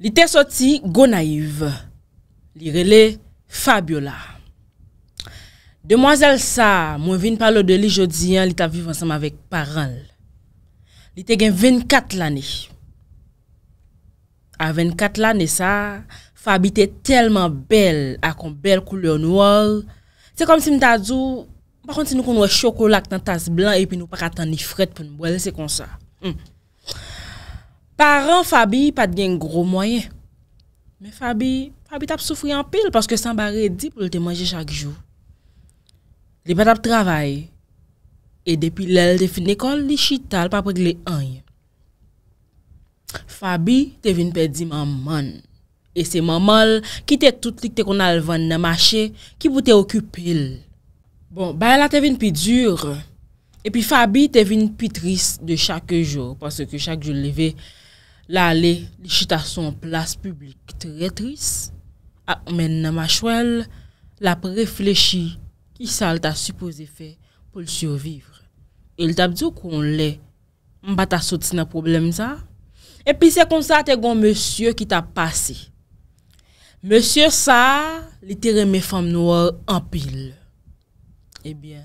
L'ité sorti go naïve. li Fabiola. Demoiselle sa, moi vin parler de li jodi an, hein, li ta ensemble avec ses parents. Li te gen 24 l'année. À 24 l'année ça Fabi tellement belle avec une belle couleur noire. C'est comme si mta par contre si nous kon chocolat dans tasse blanc et puis nou nous atan ni fret pour nous boire, c'est comme ça. Paran Fabi pat gen gro mwoye. Me Fabi, Fabi tap soufri an pil paske san bari e di pou l te manje chak jou. Li pe tap travay e depi lel te fin ekol li chital pa pou glen anye. Fabi te vin pe di man man e se man man ki te tout li te kon alvan na mache ki pou te okupil. Bon, bay la te vin pi dur e pi Fabi te vin pi tris de chak jou paske chak jou le ve chak jou La le li chita son plas publik tre tris, ak men nan ma chwel, la preflechi ki sal ta suppose fe pou l'survivre. El tabdou kon le, mba ta sot sinan problem za, epi se kon sa te gwen monsye ki ta pase. Monsye sa, li tere me fom nouor anpil. Ebyen,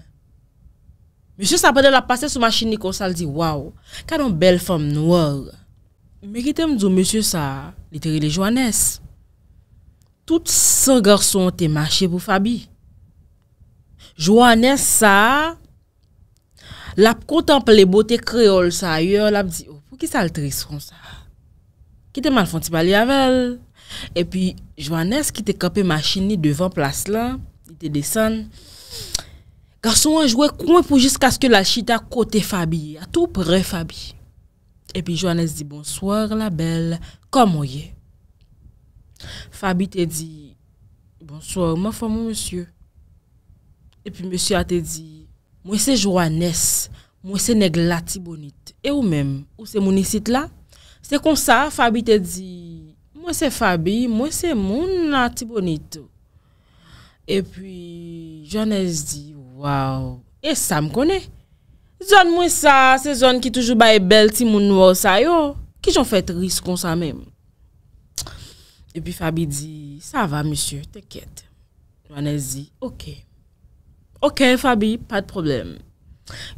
monsye sa pa de la pase sou machini kon sal di, waw, ka don bel fom nouor, Merite mdou msye sa, litere le Joannès. Tout se garson te mache pou Fabi. Joannès sa, lap kontemple le bote kreol sa ayer, lap di, oh, pou ki sa l'tris kon sa? Ki te manfonti pa li avel. E pi, Joannès ki te kape machine ni devan plas la, ni te desen. Garson an jwe kon pou jisk aske la chita kote Fabi, a tou pre Fabi. E pi Joannès di, bonsoir la bel, komoye. Fabi te di, bonsoir, mwen fwamou monsye. E pi monsye a te di, mwen se Joannès, mwen se negla ti bonite. E ou men, ou se mounisit la. Se konsa, Fabi te di, mwen se Fabi, mwen se moun la ti bonite. E pi Joannès di, waw, e sa m konè. Zon mwen sa, se zon ki toujou baye bel ti moun noua ou sa yo, ki jon fèt riskon sa mèm. E pi Fabi di, sa va misye, te kèt. Joannès di, ok. Ok Fabi, pat problem.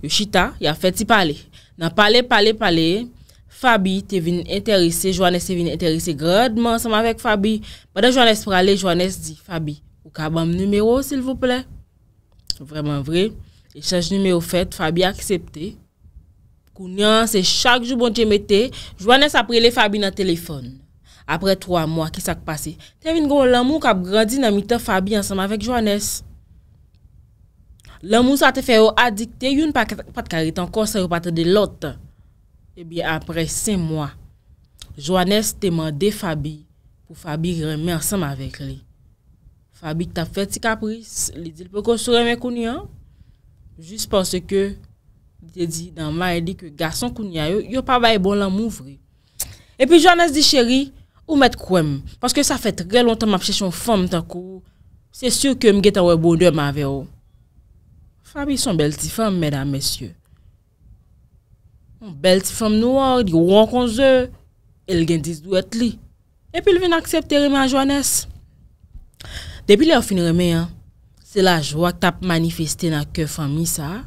Yoshita, ya fèt ti pale. Na pale, pale, pale, Fabi te vin enterise, Joannès te vin enterise grèdman sa mè avèk Fabi. Mwen de Joannès prale, Joannès di, Fabi, ou ka bèm numéro sil vò ple? Vreman vre, fabi. Echej nime ou fèt, Fabi aksepte. Kounyan se chak jou bon tje mette, Joanes apre le Fabi nan telefon. Apre 3 mwa, kisak pase. Te vin gwo, lanmou kap gradi nan mitan Fabi ansanm avek Joanes. Lanmou sa te feyo adikte, yon pat kare tan konser pat de lot. Ebi apre 5 mwa, Joanes te mande Fabi pou Fabi reme ansanm avek le. Fabi tap feti kapris, li dil pekosure men kounyan. Jist panse ke, di di, dan ma e di ke gason koun ya yo, yo pa baye bon lan mouvre. E pi Joannès di, chéri, ou met kouem, paske sa fè tre lontan map chè chon fòm tan kou, se sè sè kè mge ta wè bon dèm avè yo. Fè bi son bel ti fòm, mèdame, mèsyè. Bel ti fòm nou or, di wankon zè, el gen dizdou et li. E pi l vè nan aksepte remè an Joannès. Depi lè ou fin remè an, Te la jwa tap manifeste nan ke fami sa.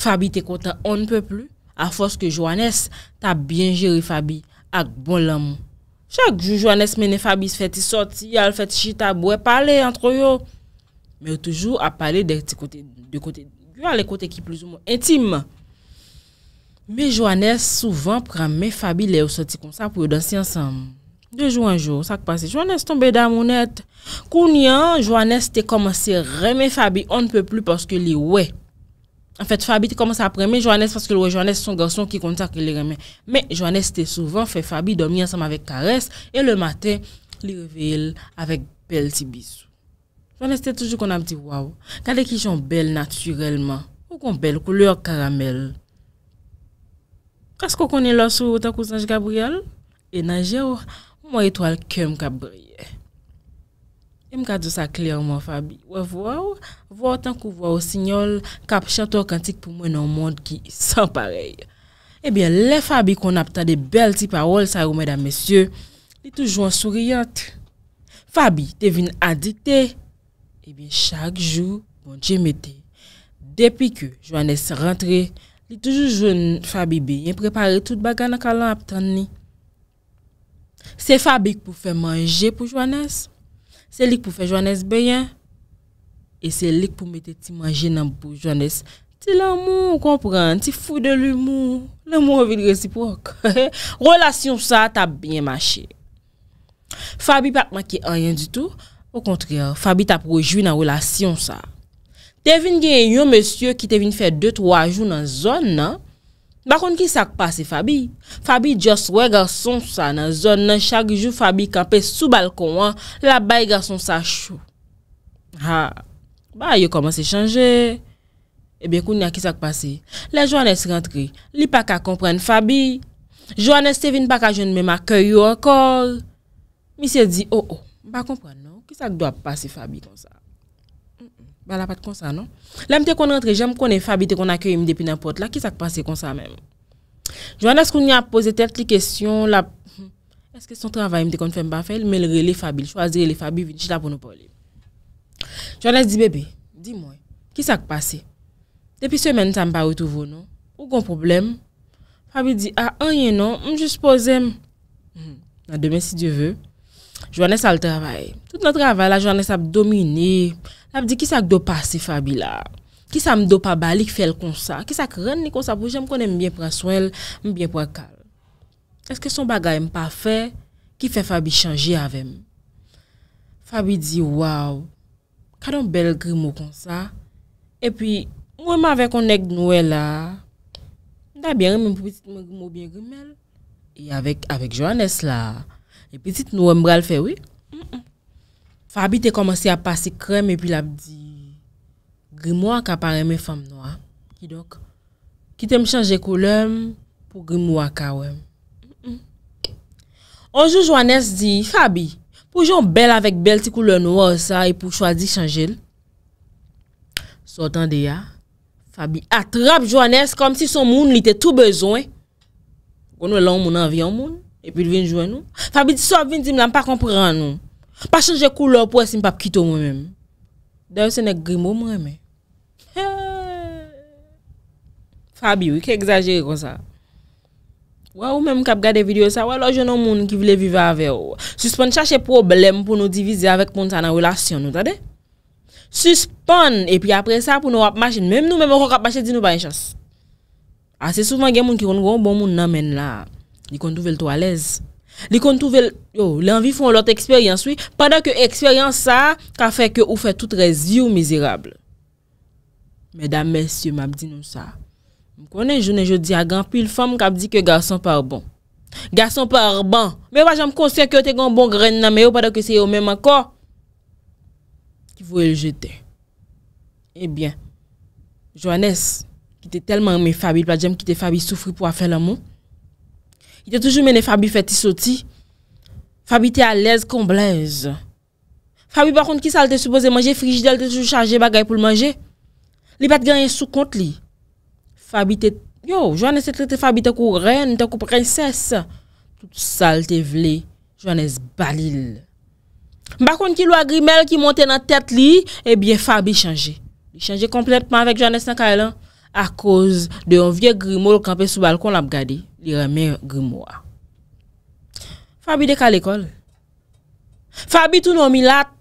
Fabi te kontan, on ne pe plu. Bon a fos ke jwa nes, tap bien jiri Fabi ak bon laman. Chak jwa nes mene Fabi se feti soti, al feti chita, bou e pale antro yo. Me ou toujou ap pale de kote, de kote, jwa le kote ki plouzou mou, intim. Me jwa nes souvan prame Fabi le ou soti konsa pou yo dansi ansanm. De jour en jour, ça qui passe. Joannès tombe dans mon net. Kounia, Joannès t'es commencé à remettre Fabi, on ne peut plus parce que lui ouais. En fait, Fabi te commencé à remettre Joannès parce que le Johannes son garçon qui contacte les remet. Mais Joannès t'es souvent fait Fabi dormir ensemble avec Caresse et le matin, il réveille avec bel petit bisou. Joannès t'es toujours qu'on a dit waouh. Regardez qui sont belles naturellement. Ou qu'on belle couleur caramel. Qu'est-ce qu'on connaît là sur ta cousine Gabriel? Et Nagéo. Mwen etwal kem kap breye. E mka dousa kler mwen Fabi. Wè vwè ou, vwè ou tan kou vwè ou sinol kap chanto kantik pou mwen an moun ki san parey. Ebyen, eh le Fabi kon ap tade bel ti parol sa rou mwen da mesye. Li toujou an souriyat. Fabi te vin adite. Ebyen, eh chak jou mwen bon jemete. Depi ke jwane se rentre, li toujou jwane Fabi beyin prepare tout bagana kalan ap tande ni. Se Fabi pou fè manje pou Joannès, se lik pou fè Joannès bèyen, e se lik pou mette ti manje nan pou Joannès. Ti l'amou, kompren, ti fou de l'amou, l'amou avil resipwak. Relasyon sa ta bèyen mâche. Fabi pakman ki anyen di tou, o kontryan, Fabi ta projwi nan relasyon sa. Te vin gen yon mèsyo ki te vin fè 2-3 jou nan zon nan, Bakon ki sak pase Fabi? Fabi jos we gason sa nan zon nan chak ju Fabi kampe sou balkon an, la bay gason sa chou. Ha, ba yo koman se chanje? E ben koun ya ki sak pase? La Joanne se rentre, li pa ka komprenne Fabi? Joanne se vin pa ka jenme ma karyo akol? Mi se di, oh oh, bakon prenen, non? ki sak do ap pase Fabi kon sa? Ba la pat kon sa nan? La mte kon rentre, jèm konen Fabi te kon akye yon depi nan pot la. Ki sa k'pase kon sa men? Joannes kon yon ap pose tèrt li kèsyon hmm, la. Eske son travay mte kon fèm pa fèl? Melre le Fabi, chwaze le Fabi, vini chè la pou nou pole. Joannes di, bebe, di mwen, ki sa k'pase? Depi semen, sa mpa non? ou touvo, nan? Ou kon problem? Fabi di, a, ah, an yon nan, m jès pose m. Nan demè si Dieu vè. Joannès a le travail. Tout notre travail, la a dominé. Elle a dit, qui ça doit passer, Fabila Qui ça doit pas bali qui fait comme ça Qui ça faire comme ça Pour que j'aime bien prendre soin, j'aime bien le calme. Est-ce que son bagage n'est pas fait Qui fait Fabi changer avec moi Fabi dit, waouh, quand on bel grimoire comme ça. Et puis, moi, avec mon aigle Noël là, j'ai bien, même petit grimo bien grimoire. Et avec, avec là, E petit nou wèm bral fè wè Fabi te komansi apasi krem E pi lap di Grim wak apare mè fam noa Ki dok Ki tem chanje koulèm Pou grim wak a wèm Onjou Joannès di Fabi pou joun bel avèk bel ti koulè noa O sa e pou chwadi chanje l Sotan de ya Fabi atrap Joannès Kom si son moun li te tou bezon Kon wè loun moun anviyon moun Epi di vin jwen nou. Fabi di sop vin di m la m pa kompran nou. Pa chanje kou lor pou esin pa pkito mwen mèm. Deyo se ne grimo mwen mèm. Fabi wik exageri kon sa. Wè ou mèm kap gade video sa. Wè lò jenon moun ki vile vive avè ou. Suspon chache problem pou nou divize avèk pon ta nan relasyon nou. Tade? Suspon epi apre sa pou nou wap machin. Mèm nou mèm wak apache di nou bayen chos. Asi soufan gen moun ki roun goun bon moun namen la. Li kon touvel to alèz. Li kon touvel, yo, lè anvi foun lòt eksperyans wè, padak yo eksperyans sa, ka fèk yo ou fè tout rezi ou mizirabl. Mèdame, mèsyè, mabdi nou sa. M konè, jounè, jounè, di agan, pi l'fèm kap di ke garson par bon. Garson par ban, mè wajan m konsèk yo te gon bon gren nan mè yo padak yo se yo mèm akò. Ki vwè l'jete. Ebyen, eh jounè, jounè, kite telman mè faby, pa jèm kite faby soufri pou a fè lè moun. I te toujou mene Fabi feti soti. Fabi te alez kon blaz. Fabi bakon ki salte soupoze manje, frigidel te sou charge bagay pou l manje. Li bat genye sou kont li. Fabi te... Yo, Joannès etre te Fabi te kou reine, te kou prenses. Tout salte vle, Joannès balil. Bakon ki lwa grimele ki monte nan tet li, e eh biye Fabi chanje. Chanje kompletman vek Joannès nan ka elan a koz de yon vie gri mol kante sou balkon la bgadey. li reme grimoa. Fabi dek al ekol. Fabi tou nou milat.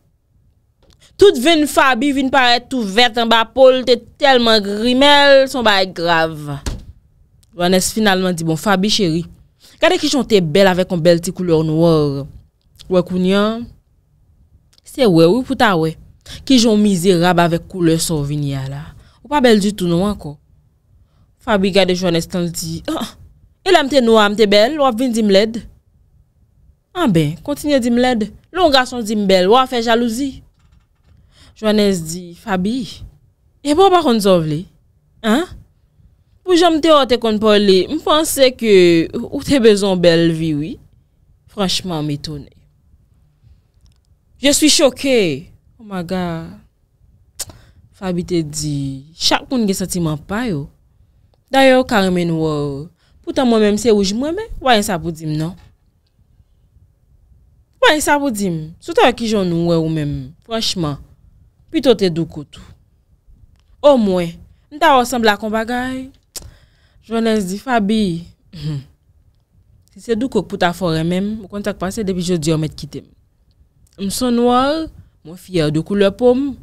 Tout vin Fabi vin pare tout vert an ba pol, te telman grimel, son ba e grav. Joanes finalman di bon, Fabi cheri, gade kijon te bel avek an bel ti kouleur nouor. Ouwe kounyan, se we ou pou ta we, kijon mizirab avek kouleur sorviniya la. Ou pa bel di tou nou anko. Fabi gade joanes tan ti... E la mte noua mte bel, wap vin di mled. An ah, ben, kontinye di mled. Lou nga son di mbel, wap fe jalouzi. Joanes di, Fabi, e pou wap akon zov li? An? Pou jom te ote konpon li, mpense ke ou te bezon bel viwi. Franchman, mi toni. Je sou choke. Ok, oh omaga. Fabi te di, chakoun gen satiman payo. Dayo, karmen wou, Pouta mwen menm se ouj mwen men, wany sa poudim nan. Wany sa poudim, sou te akijon nou mwen mwen mwen mwen. Franchman, pi to te dukotou. Om mwen, mwen ta osambla kon bagay. Jounen se di, Fabi, se dukok pou ta fore menm, mwen kontak panse depi jodi omet kite. Mwen son noir, mwen fiyer de koule pom.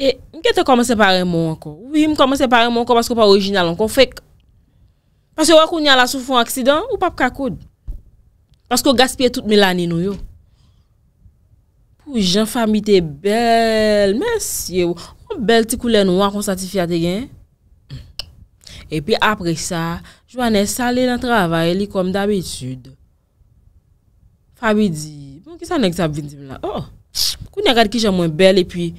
E, mwen kete koman separe mwen anko. Oui, mwen koman separe mwen anko, maske pa orijinal anko. Fek! Pansè wè koun yè la soufou an aksidant ou pap kakoud? Pansè kou gaspye tout me lanin nou yo? Pou jen fami te bel, men sye wè. Mwen bel ti koule nou wè kon satifya te gen? E pi apre sa, jwè anè salè nan travay li kom dabitud. Fami di, mwen bon, ki sa anèk sa bwinti mwen la? Oh, mwen koun yè gade ki jè mwen bel e pi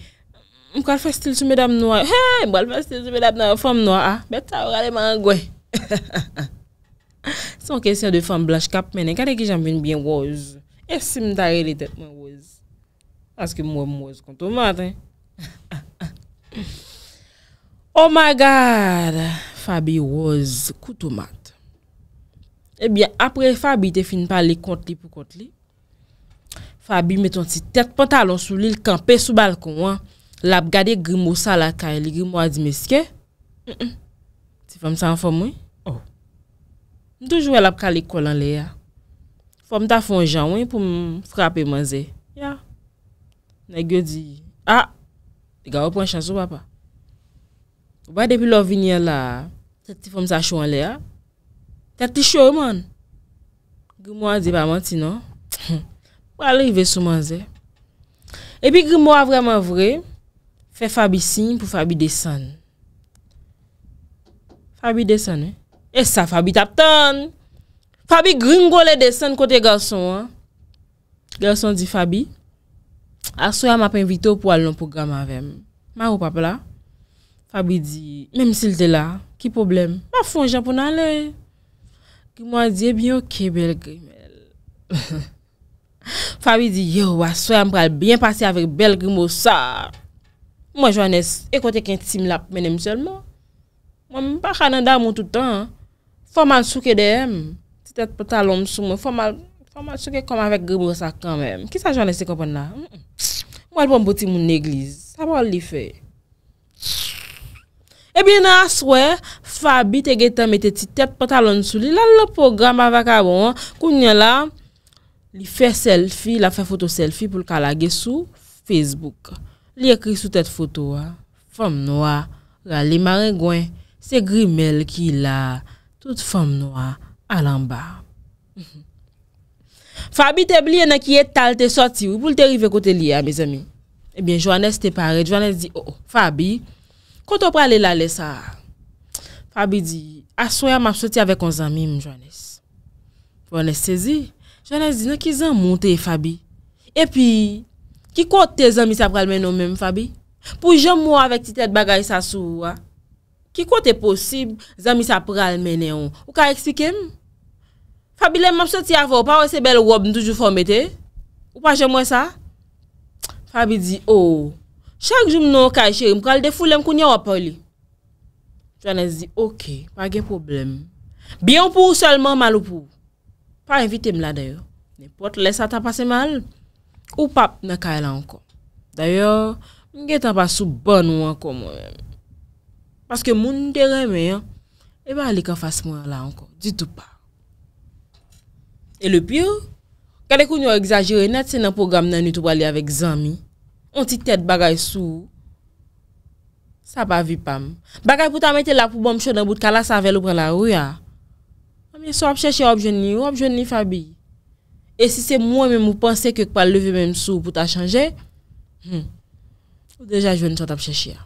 mwen kwa l fè stil sou mè dam nou wè. Hey, mwen kwa l fè stil sou mè dam nou wè, mwen fè stil sou mè dam nou wè. Ah, mwen ta wè ralè man gwen. Son kesyen de fan blanche kap menen Kade ki jan vin bien wouz E sim dare le tet mwen wouz Aske mwen mwouz koutou mat Oh my god Fabi wouz koutou mat Ebya eh apre Fabi te fin pa li kont li pou kont li Fabi meton ti tet pantalon sou li Kampen sou balkon Lap gade grimo sa la kaye Le grimo a di meske Ebya Fòm sa oh. an fòm wè? Ou. Mè toujou wè la pralik kol an lè ya. Fòm ta fon jan wè pou m frape man zè. Ya. Nè gyo di, a, de ga wè pon chansou papa. Ou ba depi lò vini ya la, te ti fòm sa chou an lè ya. Te ti chou ou man. Grimo a di pa manti nou. Wè alè yi ve sou man zè. E pi grimo a vreman vre, fè Fabi sin pou Fabi desen. Fabi desen e. E sa, Fabi tap ton. Fabi gringo le desen kote galson. Galson di, Fabi, asoyan ma penvito pou alon program avem. Ma ou pap la? Fabi di, menm sil te la, ki problem? Ma fon japon ale. Ki mwa di, e eh bion ke belgrim el. Fabi di, yo, asoyan pral bien pase avek belgrim osa. Mwen jwane, ekote kwen tim la menem selman. Mwen mwen pa khanen dar mwen toutan. Foman souke dem. Titep patalon soume. Foman souke koma vek gribou sa kanmen. Ki sa jwane se kopon na? Mwen pou mboti mwen neglize. Tavol li fe. E bin aswe, Fabi te getan mette titep patalon soume. La lo program avaka bon. Kounye la, li fe selfie, la fe foto selfie pou l kalage sou Facebook. Li ekri sou tet foto. Fom noua, la li mare gwen, Se grimel ki la tout fom noua alan ba. Fabi te bli ene ki etal te soti ou pou lte rive kote li ya, me zemi. Ebyen, eh Joannes te paret. Joannes di, oh, Fabi, koto prale lale sa. Fabi di, aswaya map soti ave kon zami m, Joannes. Bon, sezi, Joannes di, ne ki zan monte Fabi? E pi, ki kote zami sa pralme nou m, Fabi? Pou jen m ou avek ti tet bagay sa sou a? Ki kote posib, zami sa pral mene yon. Ou ka ekspikem? Fabi lem apse ti avon, pa wese bel wob n toujou fomete? Ou pa jemwe sa? Fabi di, ou, oh, chak jim nou ka e cheri, m kal defoulem koun yon wapoli. Jwane zi, okey, pa gen problem. Bi yon pou, solman mal ou pou. Pa evite m la dayo. Ne pot lese a tapase mal. Ou pap ne ka elan kon. Dayo, m gen tapase sou ban ou an kon mwen. Paske moun de reme, e eh ba li kon fase moun la ankon. Di tou pa. E le pyo, kade kou nou a exagere, nat se nan program nan nou tou pa li avek zami. On ti tete bagay sou, sa pa vi pam. Bagay pou ta mette la pou bom chou nan bout kalas avel ou pre la ou ya. A mi sou ap chèche wap joun ni, wap joun ni fabi. E si se moun mè mou panse ke kwa leve mèm sou pou ta chanje, mou hmm. deja joun sou tap chèche ya.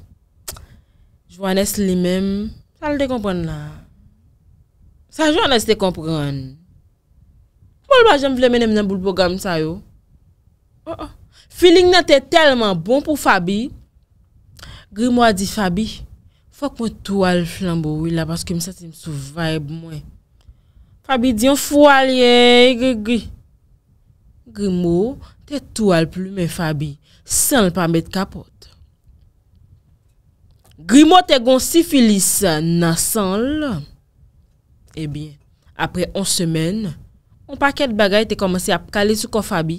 Swa nes li menm, sa l de kompon nan. Sa jwa nes de kompon. Pol ba jem vle menm nan boulboga msa yo. Oh, oh. Filing nan te telman bon pou Fabi. Gri mwa di Fabi, fok mwen tou al flambo wila, paske mse ti msou vibe mwen. Fabi di yon fwa liye, gri gri. Gri mwo, te tou al plume Fabi, san l pa met kapot. Grimo te gon sifilis nan sanl. Ebyen, eh apre on semen, on paket bagay te komanse ap kale sou ko Fabi.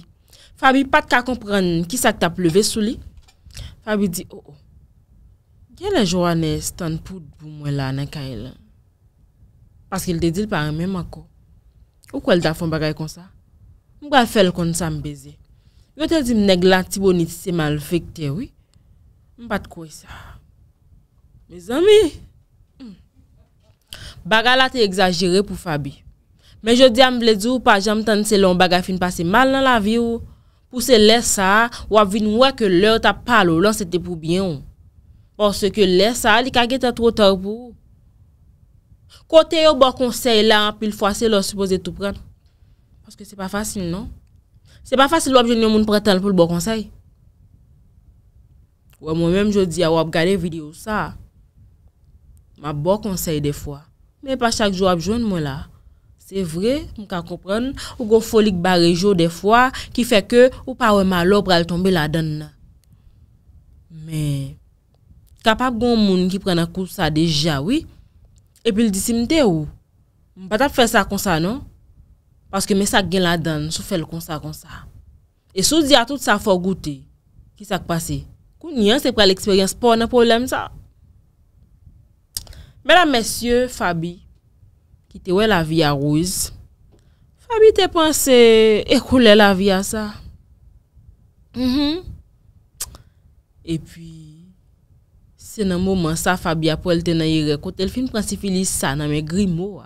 Fabi pat ka kompran ki sa te ap leve sou li. Fabi di, O, o, gen la jwa ne standpout bou mwen la nan ka elan. Paske el te di l pari men mako. Ou kwa el ta fon bagay kon sa? Mwa fel kon sa mbeze. Yo te di mne glan ti boni ti seman l fekte, oui. Mwa pat kwe sa. Me zami, hmm. baga la te exagere pou Fabi. Me jodi am vle djou pa jom tan se lon baga fin pase mal nan la vi ou. Pou se lesa, wap vin wè ke lèr ta pal ou lan se te pou bion. Pou se ke lesa, li kage te tro tor pou. Kote yo bo konsey la, anpil fwa se lò supose tou pren. Pou se se pa fasil non? Se pa fasil wap jouni yon moun preten pou l bo konsey. Wè mwen mèm jodi ya wap gade video sa. Ma bo konsey de fwa. Men pa chak jo apjoun mwen la. Se vre, mwen ka kompren, ou kon folik bare jo de fwa, ki fe ke ou pa wè malo pral tombe la den. Men, ka pa goun moun ki prena kou sa deja, e pi l disimte ou. Mwen pata fe sa kon sa, non? Paske men sa gen la den, sou fe l kon sa kon sa. E sou di a tout sa fò gouti, ki sa k pasi. Kou nyan se pre l eksperyans porne polem sa. Mè la mèsyè, Fabi, ki te wè la via rouse, Fabi te panse ekoule la via sa. Mm-hmm. E pi, se nan mouman sa, Fabi apolte nan yi rekote l film pransifili sa nan mè gri mou.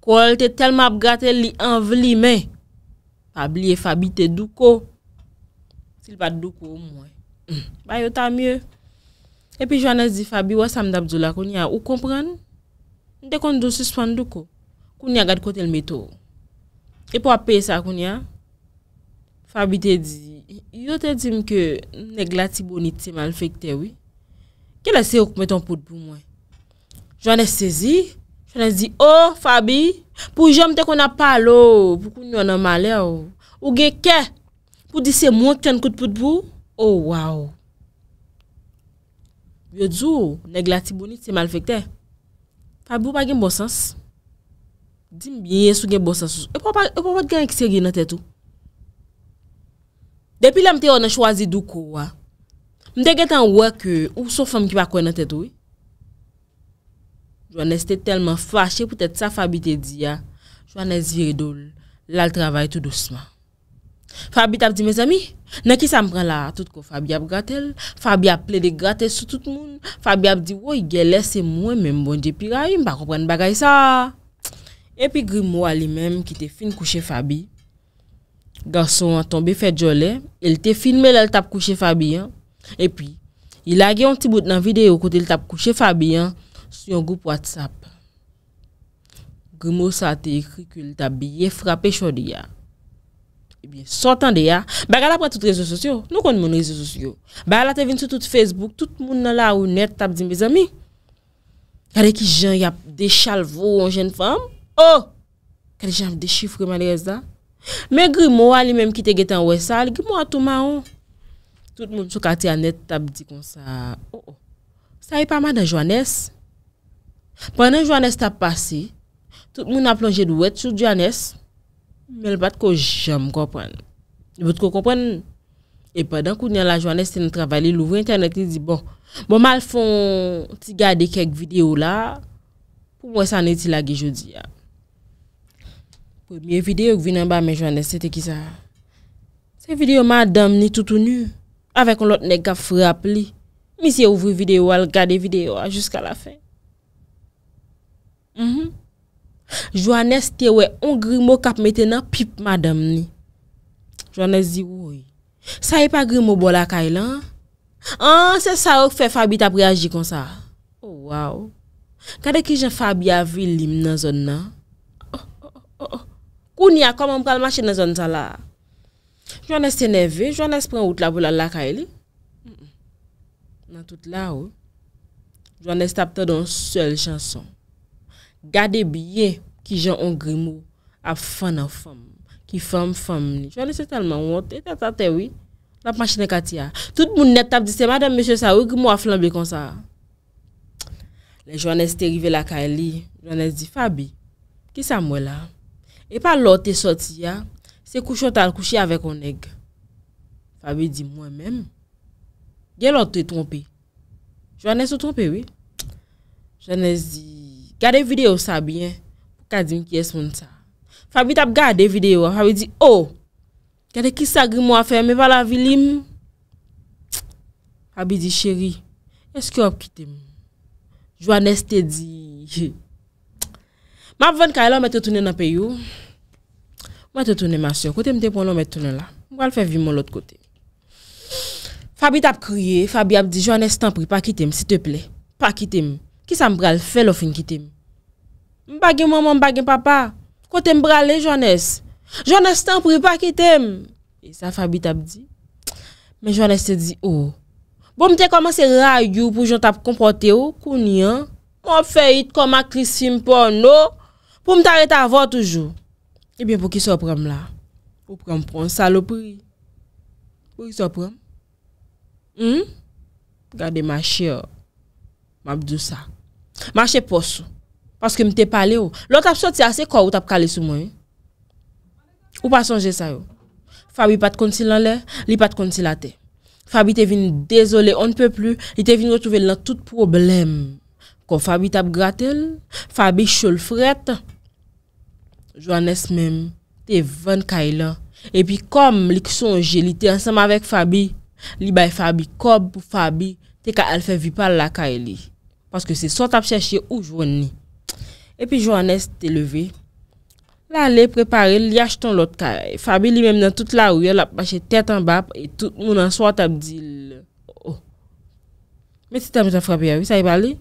Kou alte tel map gate li anveli men, Fabi e Fabi te dukou. Sil pa dukou mwen, mm. bayo ta mye. Epi jwane zi Fabi wa Samdab Zola koun ya, ou kompren? Ndekon dosi swan duko, koun ya gad kote l meto. Epi wap pe sa koun ya, Fabi te di, yo te di mke neglati boni te mal fektewi. Kela se okmeton poutbou mwen? Jwane se zi, jwane zi, oh Fabi, pou jom te kon apalo, pou koun yon an maleo. Oh. Ou geke, pou di se mwot ten kout poutbou, oh wawo. Ve djou, neglati boni, se mal fèk te. Fabi ou pa gen bo sens. Din biye sou gen bo sens e e ou. Epo pat gen ekseri nan tètou. Depi lemte ou nan chwazi dukou wa. Mdè gen tan wèk ou sou fèm ki pa kwen nan tètou. Jwa nes te telman fâche pou tèt sa Fabi te di ya. Jwa nes viridoul, lal travay tout dousman. Fabi tap di me zami. Nè ki sa mpren la tout ko Fabi ap gratel, Fabi ap ple de gratel sou tout moun, Fabi ap di woy gelese mwen mwen jepi bon ray, mpa kompren bagay sa. E pi Grimo a li menm ki te fin kouche Fabi, gason a tombe fet jole, el te fin men lel tap kouche Fabi an, e pi il a ge yon ti bout nan video kote l tap kouche Fabi an sou yon group WhatsApp. Grimo sa te ekri ki l tap biye frape chodi ya. Ebyen, eh sotan de ya, ba gala pratout rezo sosyo, nou kon moun rezo sosyo. Ba gala te vin sou tout Facebook, tout moun nan la ou net tab di mbe zami. Kade ki jen yap de chalvo ou jen fam? Oh! Kade jen yap de chifre man reza? Me gri mou alimem kite getan wesa, li gri mou atouman ou? Tout moun sou kati an net tab di kon sa, oh oh. Sa e pa ma dan Joannès. Panan Joannès tap pase, tout moun a plonje dwech sou Joannès. Mèl bat ko jèm kopwèn. Mèl bat ko kopwèn, e padan kou ni an la jwande sè nè travay li, l'ouvre internet li, di bon, bon mal fon ti gade kek video la, pou mwen san eti la gejodi ya. Pouye video yon kou vinan ba mè jwande sè te ki sa. Se video ma dam ni toutou nu, avek ou lot ne gaf rap li. Mi si ouvre video, al gade video, jousk a la fè. Mh mh. Joanes te we on grimo kap meten nan pip madam li. Joanes zi woy. Sa e pa grimo bol la kay lan. An se sa ou fe Fabi tap reagi kon sa. Ou oh, waw. Kade ki jen Fabi avil li mnen zon nan. Oh, oh, Kou ni akom an pral mache mnen zon zan la. Joanes se neve. Joanes pren out la bolan la kay li. Nan tout la ou. Joanes tap te don sel chanson. Gade biye ki jan on gri mou A fan a fan Ki fan fan ni Joanes se talman wote Tote moun net tap di se Madame M. Saouk mou a flanbe kon sa Le Joanes te rive la ka li Joanes di Fabi Ki sa mou la E pa lote soti ya Se koucho tal kouchi ave kon neg Fabi di mwen men Gen lote trompe Joanes se trompe we Joanes di Gade videyo sa biye, kadim ki es moun sa. Fabi tap gade videyo, Fabi di, oh, gade ki sa gri moun a fe, me vala vilim. Fabi di, cheri, eske e yo ap kitem? Jo aneste di. Ma vwen ka elon mette tounen ap e yo, mwen te tounen mas yo, kote mte ponon mette tounen la. Mwen al fe vi moun lot kote. Fabi tap kriye, Fabi ap di, jo aneste tan pri, pa kitem, si te ple, pa kitem. Ki sa m bral fe lo fin kitem? M bagen maman, m bagen papa. Kote m bral le, Joannès. Joannès tan prè pa kitem. E sa Fabi tab di. Men Joannès te di, ou. Oh. Bo m te komanse rayou pou jont ap komprote ou. Kouni an. M op fe it koman krisim pon nou. Bo m tare ta vò toujou. Ebyen pou ki so pram la? Pou pram pran salopri. Pou ki so pram? Hmm? Gade ma chè ou. M ap di ou sa. Mache pos, paske mte pale yo. Lo tap soti ase kwa ou tap kale sou mwen. Ou pa sonje sa yo? Fabi pat konsilan le, li pat konsilate. Fabi te vini dezole, on ne pe plu. Li te vini otuve la tout problem. Kon Fabi tap gratel, Fabi chol fret. Joanes mem, te ven kay la. E pi kom li ki sonje, li te ansenma vek Fabi. Li bay Fabi kob pou Fabi. Te ka alfe vipal la kay li. Paske se sot ap chèche ou joun ni. E pi Joannès te leve. La le prepare li acheton lot kare. Fabi li menm nan tout la ouye la pache tèt an bap. E tout moun an sot ap di le. Oh! Meti tan moun an frapi a ouye. Sa e bali?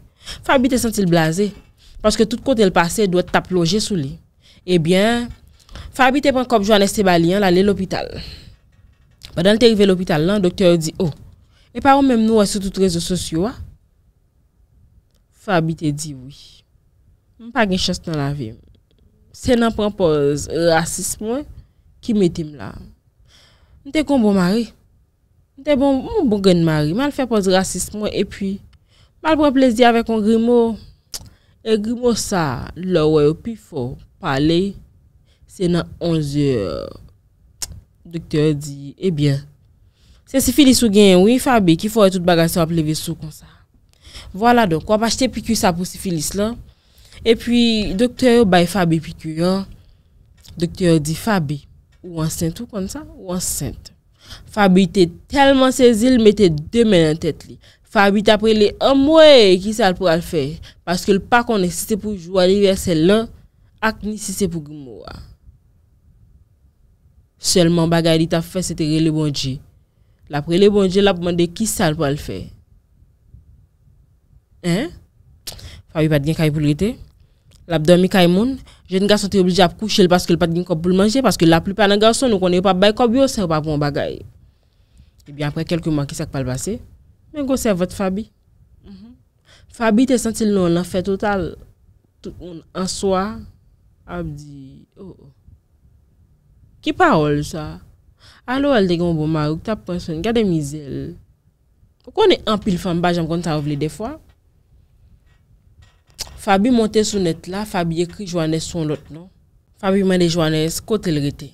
Fabi te sentil blaze. Paske tout kote el pase. Dwa tap loje sou li. E eh bien, Fabi te pen kop Joannès te bali. La le l'hôpital. Ba dan te rive l'hôpital lan, doktèr di, oh! E parou menm nou wè sou tout rezo sosyo wè? Fabi te di woy. Mpa gen chas nan la ve. Se nan prempoz euh, rasis mwen ki metim la. Nte kon bon mari. Nte bon bon gen mari. Mal prempoz rasis mwen e pi. Mal preplezi avek an grimo. E grimo sa lor woy ou pi fo pale. Se nan onze doktor di. Ebyen. Se si fili sou gen woy Fabi ki fwo e tout bagasyon ap leve sou kon sa. Wala donk, wap achte pikou sa pou si finis lan. E pi, doktor bay Fabi pikou yo. Doktor di, Fabi, wansent ou kon sa? Wansent. Fabi te telman se zil, mette demen an tet li. Fabi te apre le, amwe, ki sal pou al fey. Paske l pa kon esite pou jou aliver se lan, ak ni sise pou gimo a. Selman bagay li ta fes ete re le bonje. La pre le bonje la pou mande ki sal pou al fey. Fabi pat gen kay pou lite, labdomi kay moun, jen gason te oblija ap kouche l paske l pat gen kop pou l manje, paske la plupan an gason nou konen yo pa bay kop yo, ser pa pou m bagay. Ebyan apre kelkou man ki sak pal base, men gosev vote Fabi. Mm-hmm. Fabi oh, oh. te sentil nou nan fe total, an soa, ap di, ki parol sa? Alo el de gen bon marok, taponson, gade mizel. Konen an pil fan bajan kon ta ovle defwa, Fabi monte sou net la, Fabi ekri Joannès sou an lot non. Fabi mene Joannès kote l rete.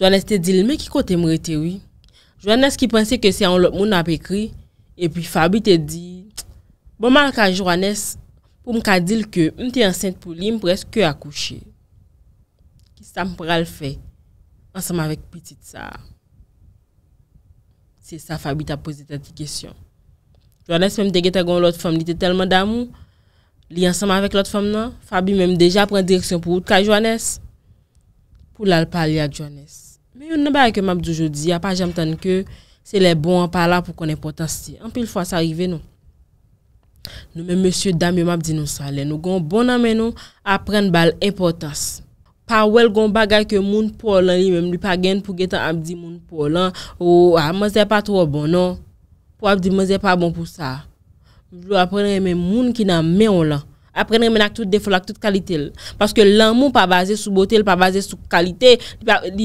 Joannès te dil me ki kote m rete wii. Joannès ki pense ke se an lot moun ap ekri. E pi Fabi te di, bon man ka Joannès pou m ka dil ke un te ansen pou li m preske akouche. Ki sa m pral fe, ansan ma vek petite sa. Se sa Fabi ta pose tati kesyon. Joannès mem te geta goun lot fam li te telman damou, li ansama vek lot fèm nan, Fabi mèm deja pren direksyon pou ou tka Joannès, pou lal pali a Joannès. Mè yon nan ba ek mèm ap di oujodi, apajanm tan ke, se lè bon an pala pou konen potansi, an pil fwa sa rive nou. Nou mèm M. Dam yon ap di nou sa, lè nou gon bon anmen nou, ap pren bal potansi. Pa wel gon bagay ke moun pou lan, mèm li pa gen pou getan ap di moun pou lan, ou oh, a ah, mèzè pa tro bon nan, pou ap di mèzè pa bon pou sa. vous apprendre les monde qui n'a main on là apprendre même avec tout défaut la toute qualité parce que l'amour pas basé sur beauté pas basé sur qualité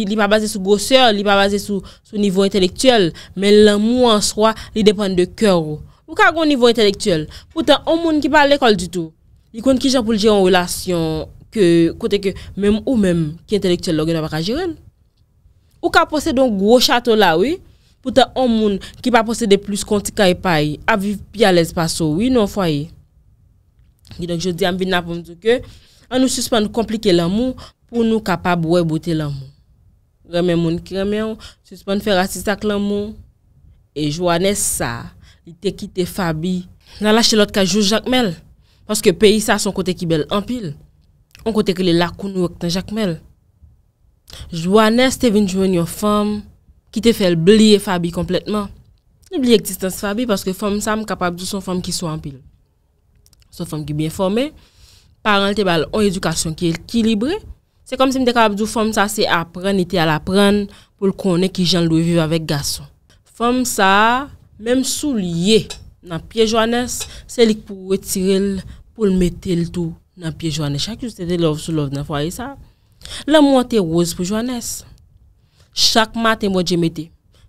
il pas basé sur grosseur il pas basé sur sur niveau intellectuel mais l'amour en soi il dépend de cœur ou quand au niveau intellectuel pourtant un monde qui pas à l'école du tout il a qui gens pour gérer en relation que côté que même ou même qui intellectuel là pas gérer ou quand posséder un gros château là oui Pouta om moun ki pa pose de plus konti ka e paye, aviv pi al espaso, wino fwaye. Gidonk jodi am vinap mdouke, an nou suspande komplike l'amou, pou nou kapab wè bote l'amou. Remè moun kremè, suspande fè rasisak l'amou, e jwa nè sa, li te kite Fabi. Nan lache lot ka jous Jacques Mel, paske peyi sa son kote ki bel ampil, an kote ki le lakoun wèk tan Jacques Mel. Jwa nè ste vinjwen yon fam, jwa nè ste vinjwen yon fam, ki te fel bliye fabi kompletman. Li bliye ek distanse fabi, paske fòm sa m kapabdou son fòm ki sou anpil. Son fòm ki byen fòmè. Paranl te bal on edukasyon ki ekilibre. Se kom se m de kapabdou fòm sa, se apren, ite al apren pou l konè ki jan lou e vive avèk gason. Fòm sa, mèm sou liye nan pye joanès, se lik pou wetire l, pou l metè l tou nan pye joanès. Chak yon sè de louv sou louv nan fwa yè sa. La mwen te roz pou joanès. Chak maten mwen jemete,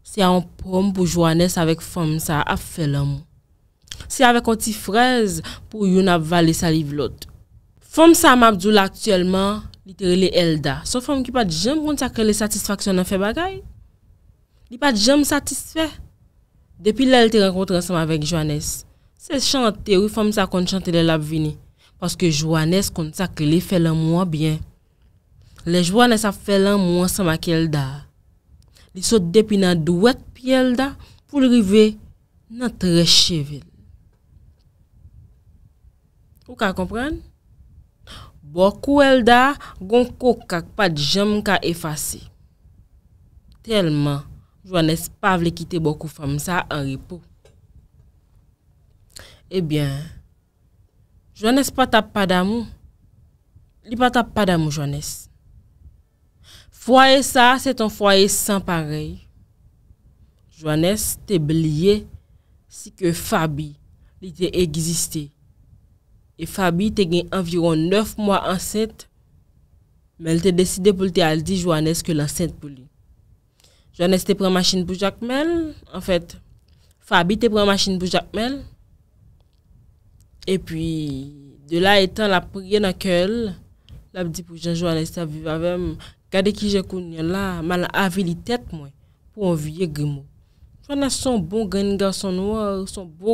se an prom pou Joannès avèk fòm sa ap fèlèm. Se avèk an ti frez pou yon ap vale saliv lot. Fòm sa mabdou lak tsyèlman, niterile el da. So fòm ki pat jem kontak lè satisfaksyon nan fè bagay. Ni pat jem satisfè. Depi lèl te renkontran seman avèk Joannès. Se chante ou fòm sa kont chante lèl ap vini. Paske Joannès kontak lè fèlèm mwen byen. Le Joannès ap fèlèm mwen seman kèl da. Li sot depi nan dwet pi Elda pou li rive nan tre chevel. Ou ka kompren? Boko Elda gong koka kpad jem ka efase. Telman, Joannès pa vle kite boko fam sa an ripo. Ebyen, Joannès pata padamou. Li pata padamou Joannès. Foye sa, se ton foye san parey. Joanes te blye si ke Fabi li te egziste. E Fabi te gen environ 9 mwa anset. Men te deside pou li te al di Joanes ke lanset pou li. Joanes te pren machin pou Jacques Mel. En fet, Fabi te pren machin pou Jacques Mel. E pi, de la etan la prie nan kel. La bi di pou Jean-Joanes sa vivavem. Gade ki je kounya la, man avili tet mwen, pou anvye gimo. Jwanes son bon ganyan, son bon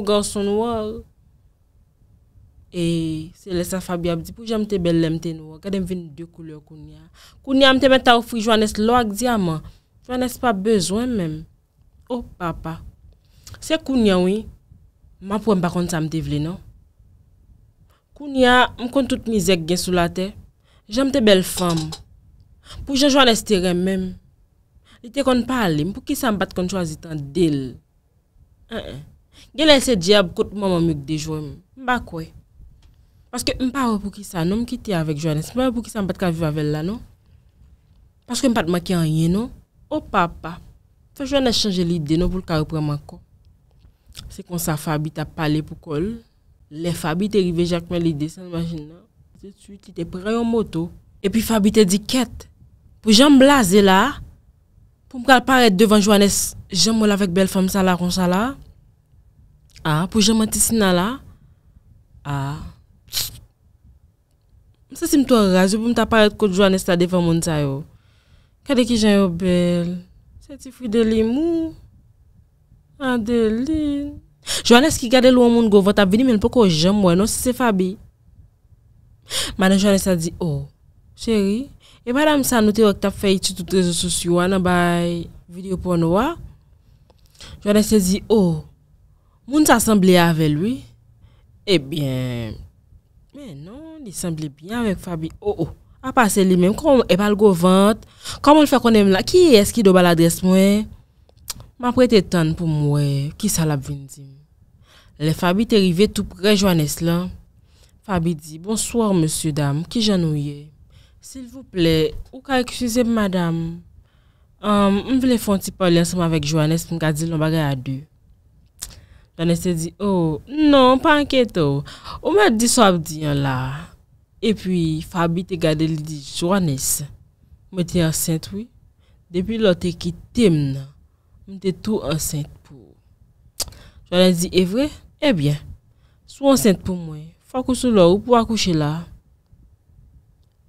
ganyan, son bon ganyan. E, se lesa Fabiab, di pou janmte bel lemte noua, gade mveni de koulyo kounya. Kounya mte benta oufri, jwanes loak diya man, jwanes pa bezwen men. Oh papa, se kounya wè, man pou mba konta mte vle non. Kounya, mkontout mizek gen sou la te, janmte bel fam mwen, Pou Jean-Juan est tere mèm. Lite kon pa ale, m pou ki sa m bat kon chwa zi tan del. An an. Gye lè se di ab kout m waman mèk de jwèm. M bak wè. Paske m pa wè pou ki sa, nou m kiti avèk Jean-Juan. M pa wè pou ki sa m bat kan viva vel la nou. Paske m pat maki an ye nou. O papa, fè Jean-Juan a chanje lide nou pou l ka repreman ko. Se kon sa Fabi ta pale pou kol. Le Fabi te rive jake mè lide. Sen imagine nan. Se tu ite pre yon moto. E pi Fabi te di kette. Pou jèm blaze la, pou m kal paret devan Joannès, jèm mò la vek bel fèm sa la ronsa la. Pou jèm an tisina la. M se sim tou an raze pou m ta paret kòt Joannès ta devan moun ta yo. Kade ki jèm yo bel? Sè ti fri de li mou? A de li? Joannès ki gade lò moun gò, vòt ap vini men poko jèm mò, nou se se fabi. Manen Joannès a di, oh, chèri. E badam sa nou te otap fe iti tout rezo sosyo anan bay videyo pou anwa. Joanese se zi, oh, moun sa sembli ave lwi? Ebyen, eh menon, ni sembli byan vek Fabi. Oh, oh, a pase li men, koum epal go vant, koum moun fe konen mla. Ki eski do bal adres mwen? Ma prete ton pou mwen, ki salab vin di. Le Fabi te rive tout prej joanese lan. Fabi di, bonsoir monsu dam, ki janou yey? S'il vous plè, ou ka ek shize madam? Um, mwen vle fwantipa li ansama vek Joannès mwen ka di lomba gaya du. Joannès se di, oh, non, pa anketo. Oh. Ou mwen di so ap di yon la. E pi, Fabi te gade li di, Joannès, mwen te ansente wè? Depi lò te ki tim nan, mwen te tou ansente pou. Joannès di, e vre? E eh bie. Sou ansente pou mwen. Fwa kousou lò ou pou akouche la?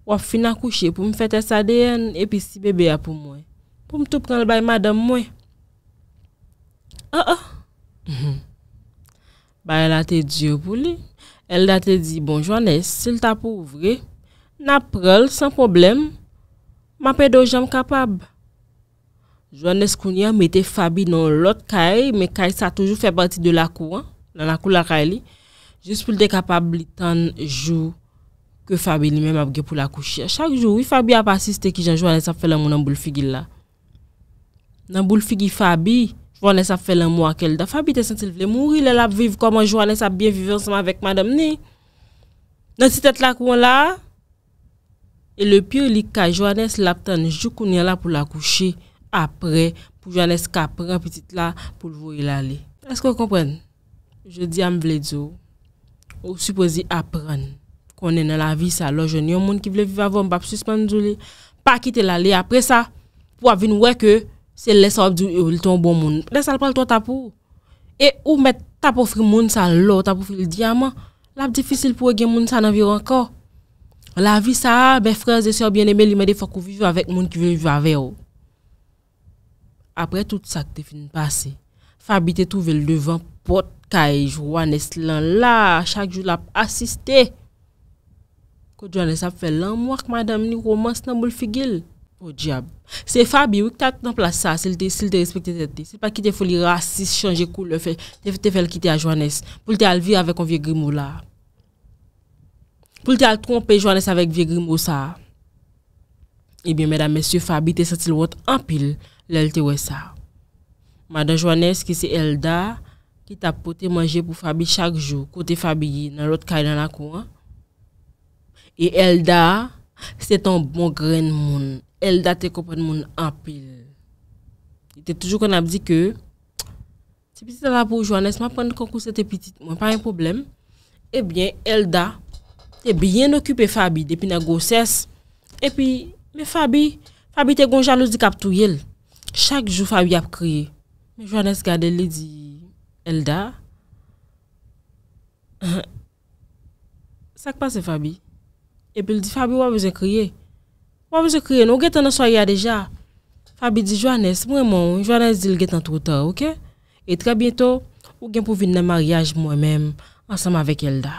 Wap fin akouche pou m fete sa deyen epi si bebe a pou mwen. Pou m tou pran l bay madame mwen. A ah, a. Ah. Bay el a te di yo pou li. El a te di bon Joannes, sil ta pou ouvre. Na prel, san problem. Ma pe do jom kapab. Joannes koun ya mette Fabi non lot kaye. Me kaye sa toujou fe bati de la kou an. Nan la kou la kaye li. Jous pou l de kapab li tan jou kou. ke Fabi li men apge pou lakouche. A chak jou, wif Fabi ap asiste ki jan Joannès ap fèlè moun an boul figi la. Nan boul figi Fabi, Joannès ap fèlè mou akèl da. Fabi te sentil vle mouri lè la bviv koman Joannès ap bien vivè anseman avèk madèm ni. Nansi tèt lakouon la. E le pyo li ka, Joannès lap tan jou kounè la pou lakouche apre pou Joannès kapre apetit la pou lvo ila li. Est-ce que vous comprenez? Je dis à me vlez-vous. Vous supposez à prendre. Konnen nan la vi sa lo, jen yon moun ki vile vive avon, mbap suspandou li. Pa kite lale apre sa, pou ap vin weke, se lese ap di ou li ton bon moun. Lese alpal ton tapou. E ou met tapou fri moun sa lo, tapou fri l diyaman. Lap difisil pou e gen moun sa nan vi renkor. La vi sa, be franze se ou bien eme li mwede fokou vive avon moun ki vile vive aven yo. Apre tout sakte fin pase, fabi te touvel devan pot kaj wane slan la, chak jou lap asiste. Kote Joannès ap fè lèm wak madame ni romans nan mboul figil. O diab, se Fabi wik tat nan plas sa, se li te respekte te te. Se pa ki te fè li rasis, chanje koule, te fè li ki te a Joannès. Poul te al vir avèk an vie gri mou la. Poul te al trompe Joannès avèk vie gri mou sa. Ebyen, eh mèdam, mèsyou, Fabi te satil wot an pil lèl te wè sa. Madame Joannès ki se Elda, ki tapote manje pou Fabi chak jou. Kote Fabi yi nan rot kari nan la kou an. Et Elda, c'est un bon grain de monde. Elda te comprend monde en pile. Il était toujours qu'on a dit que si petit là pour Johannes, m'a prendre concours c'était petit, moi pas un problème. Eh bien, Elda est bien occupée Fabi depuis la grossesse. Et puis mais Fabi, Fabi te gon jalousie cap tout Chaque jour Fabi a crié. Mais Johannes garde lui dit Elda ça passe Fabi E pi l di Fabi wap wazè kriye? Wap wazè kriye nou? Gèt an an soya deja. Fabi di Joannès mwen moun. Joannès di l gèt an touta. E tra biento ou gen pou vin nan mariage mwen men. Ansem avèk Elda.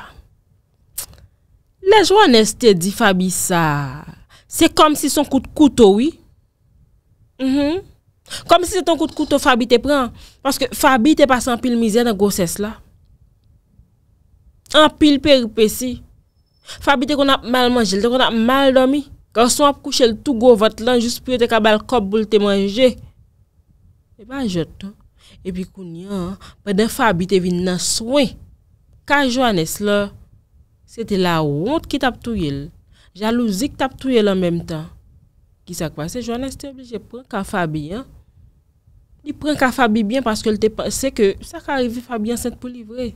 Le Joannès te di Fabi sa. Se kom si son kout koutou wii. Kom si se ton kout koutou Fabi te pran. Paske Fabi te pasan pil mizè nan gòses la. An pil peripesi. Fabi te kon ap mal manje, el te kon ap mal domi. Kansou ap kouche el tou go vat lan, jous priyo te kabal kop bou l te manje. E ba jote. E pi koun yon, pe de Fabi te vin nan swen. Ka Joannès lò, se te la wout ki tap touye lò. Jalousi ki tap touye lò en menm tan. Ki sa kwa, se Joannès te obligè pren ka Fabi, an. Li pren ka Fabi byen, paske l te pense ke sa ka revi Fabi an sent pou livre.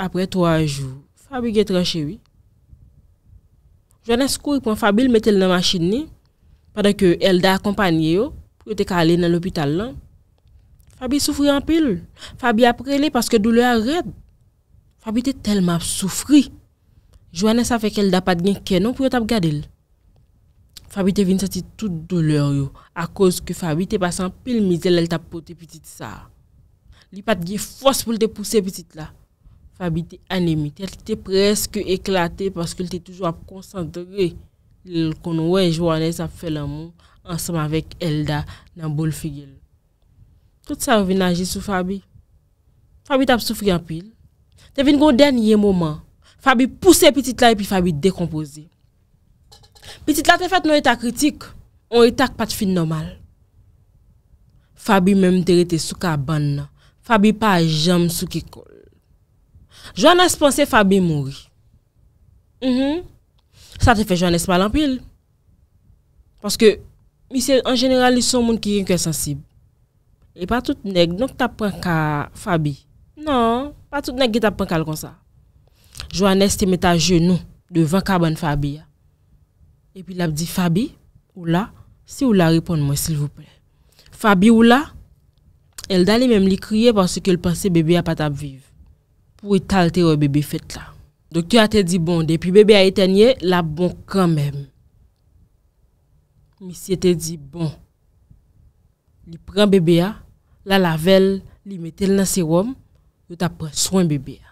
Apre to a joun, est tranché, oui. Jeunesse courir pour Fabri, mettre dans la machine, pendant que Elda accompagnait, pour être aller dans l'hôpital. Fabi souffrit en pile. Fabi a prélé parce que douleur raide. Fabi était tellement souffri. Joannes a fait qu'elle n'a pas de gain non pour garder. Fabi était vin senti toute douleur à cause que Fabi était passé en pile misère elle t'a petite ça. Li pas de force pour te pousser petite là. Fabi te anemi, tel te preske eklate paske l te toujwa ap konsantre l kon wè jou anè sa ap fè l amou ansèm avèk Elda nan bol figèl. Kout sa avin anji sou Fabi. Fabi tap soufri anpil. Te vin goun denye moman. Fabi pousse pitit la e pi Fabi dekompose. Pitit la te fèt nou etak kritik. On etak pat fin normal. Fabi mèm tere te souk a ban nan. Fabi pa jam souk i kol. Joannès pensait que mourir. Mm Ça te fait Johannes mal en pile. Parce que, en général, ils sont gens qui sont sensibles. Et pas toutes nègres. donc tu apprends qu'à Fabi. Non, pas les nègres. qui apprend qu'à comme ça. Johannes te met à genoux devant Cabane Fabi. Et puis il a dit Fabi, ou là, si ou la répondez-moi s'il vous plaît. Fabi ou là, elle d'aller même lui crier parce qu'elle pensait bébé a pas de vivre pour étaler le bébé fait là. Docteur a te dit bon, depuis bébé a éteigné, la bon quand même. Monsieur te dit bon. Il prend bébé il la lave, il met dans sérum, il prend soin soin bébé a.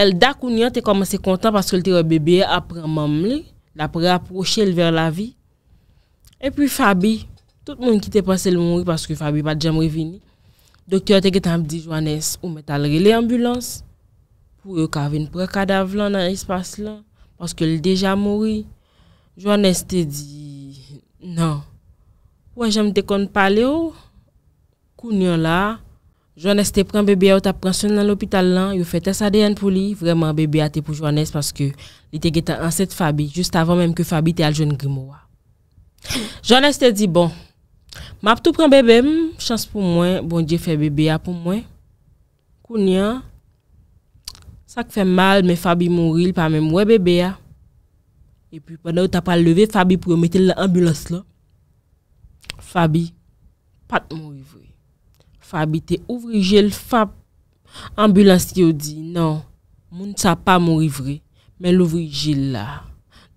Elda Kounian te commencé content parce que le bébé après maman, l'après approché vers la vie. Et puis Fabi, tout le monde qui te pensé le mourir parce que Fabi pas jamais revenu. Le docteur a dit, Joannes, on met à l'ambulance pour ait prenne un cadavre dans l'espace, parce qu'il est déjà mort. Joannès a dit, non. Ouais, j'aime qu'on pas de ça. Joannes a dit, prends un bébé, tu es prêt à l'hôpital, là, il fait un de ADN pour lui, vraiment, le bébé a dit pour Joannès parce qu'il était en cette de Fabi, juste avant même que Fabi soit le jeune grimoire. Joannès a dit, bon. Map tou pran bebe m, chans pou mwen, bon dje fè bebe a pou mwen. Koun ya, sak fè mal, men Fabi moun ril, pa mwen mwen bebe a. E pi pwè nan ou ta pa leve, Fabi pou yon metel la ambulans la. Fabi, pat moun ril vre. Fabi te ouvri jel Fabi. Ambulans yon di, nan, moun sa pa moun ril vre, men louvri jel la.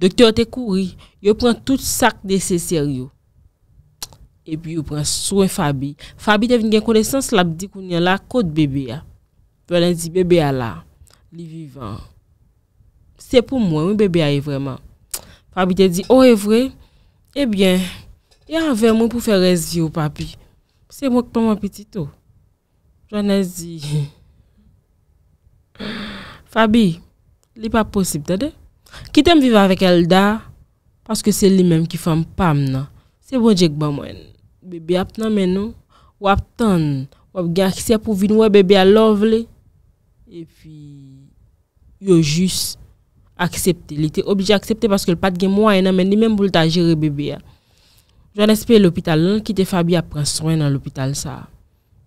Doktyon te kouri, yon pran tout sak deseseryo. E pi ou pren sou e Fabi. Fabi te vin gen kone sens la bi di koun yon la kote bebe a. Pwene di bebe a la. Li vivan. Se pou mwen, mwen bebe a e vreman. Fabi te di, oh e vre. E eh bien, e anve mwen pou fe rezvi ou papi. Se mwen kpon mwen petitou. Pwene di. Fabi, li pa posib tade. Kitem viva avek Elda, paske se li menm ki fam pam nan. Se bon djek ba mwen. Bebe ap nan men nou, wap tan, wap gen aksya pou vin wè bebe a lov le. E pi, yo jis aksepte. Li te obje aksepte paske l pat gen mwa ena men ni men mbou l ta jire bebe a. Jwa nespe l opital lan, kite Fabi a praswen nan l opital sa.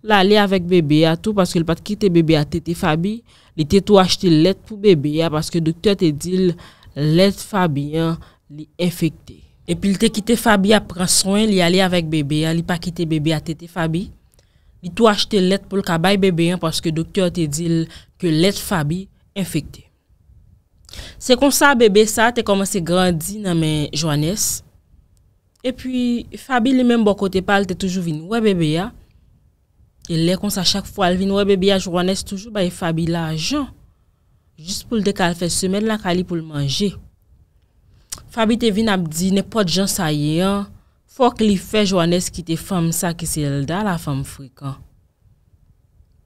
La li avek bebe a tou paske l pat kite bebe a tete Fabi, li te tou aksepte let pou bebe a paske dokte te dil let Fabi a li efekte. E pi li te kite Fabi a pran son, li a li avek bebe, a li pa kite bebe a tete Fabi. Li tou achete let pou l kaba y bebe yon, paske doktor te dil ke let Fabi infekte. Se kon sa bebe sa, te komanse grandi nan men Joannès. E pi Fabi li menm bo kote pal, te toujou vin wè bebe ya. E le kon sa chak fwa, vin wè bebe ya Joannès toujou baye Fabi la ajon. Jist pou l dekal fè semen lankali pou l manje. Fabi te vin ap di ne pot jan saye an, fok li fe Joannès ki te fam sa ki se el da la fam frika.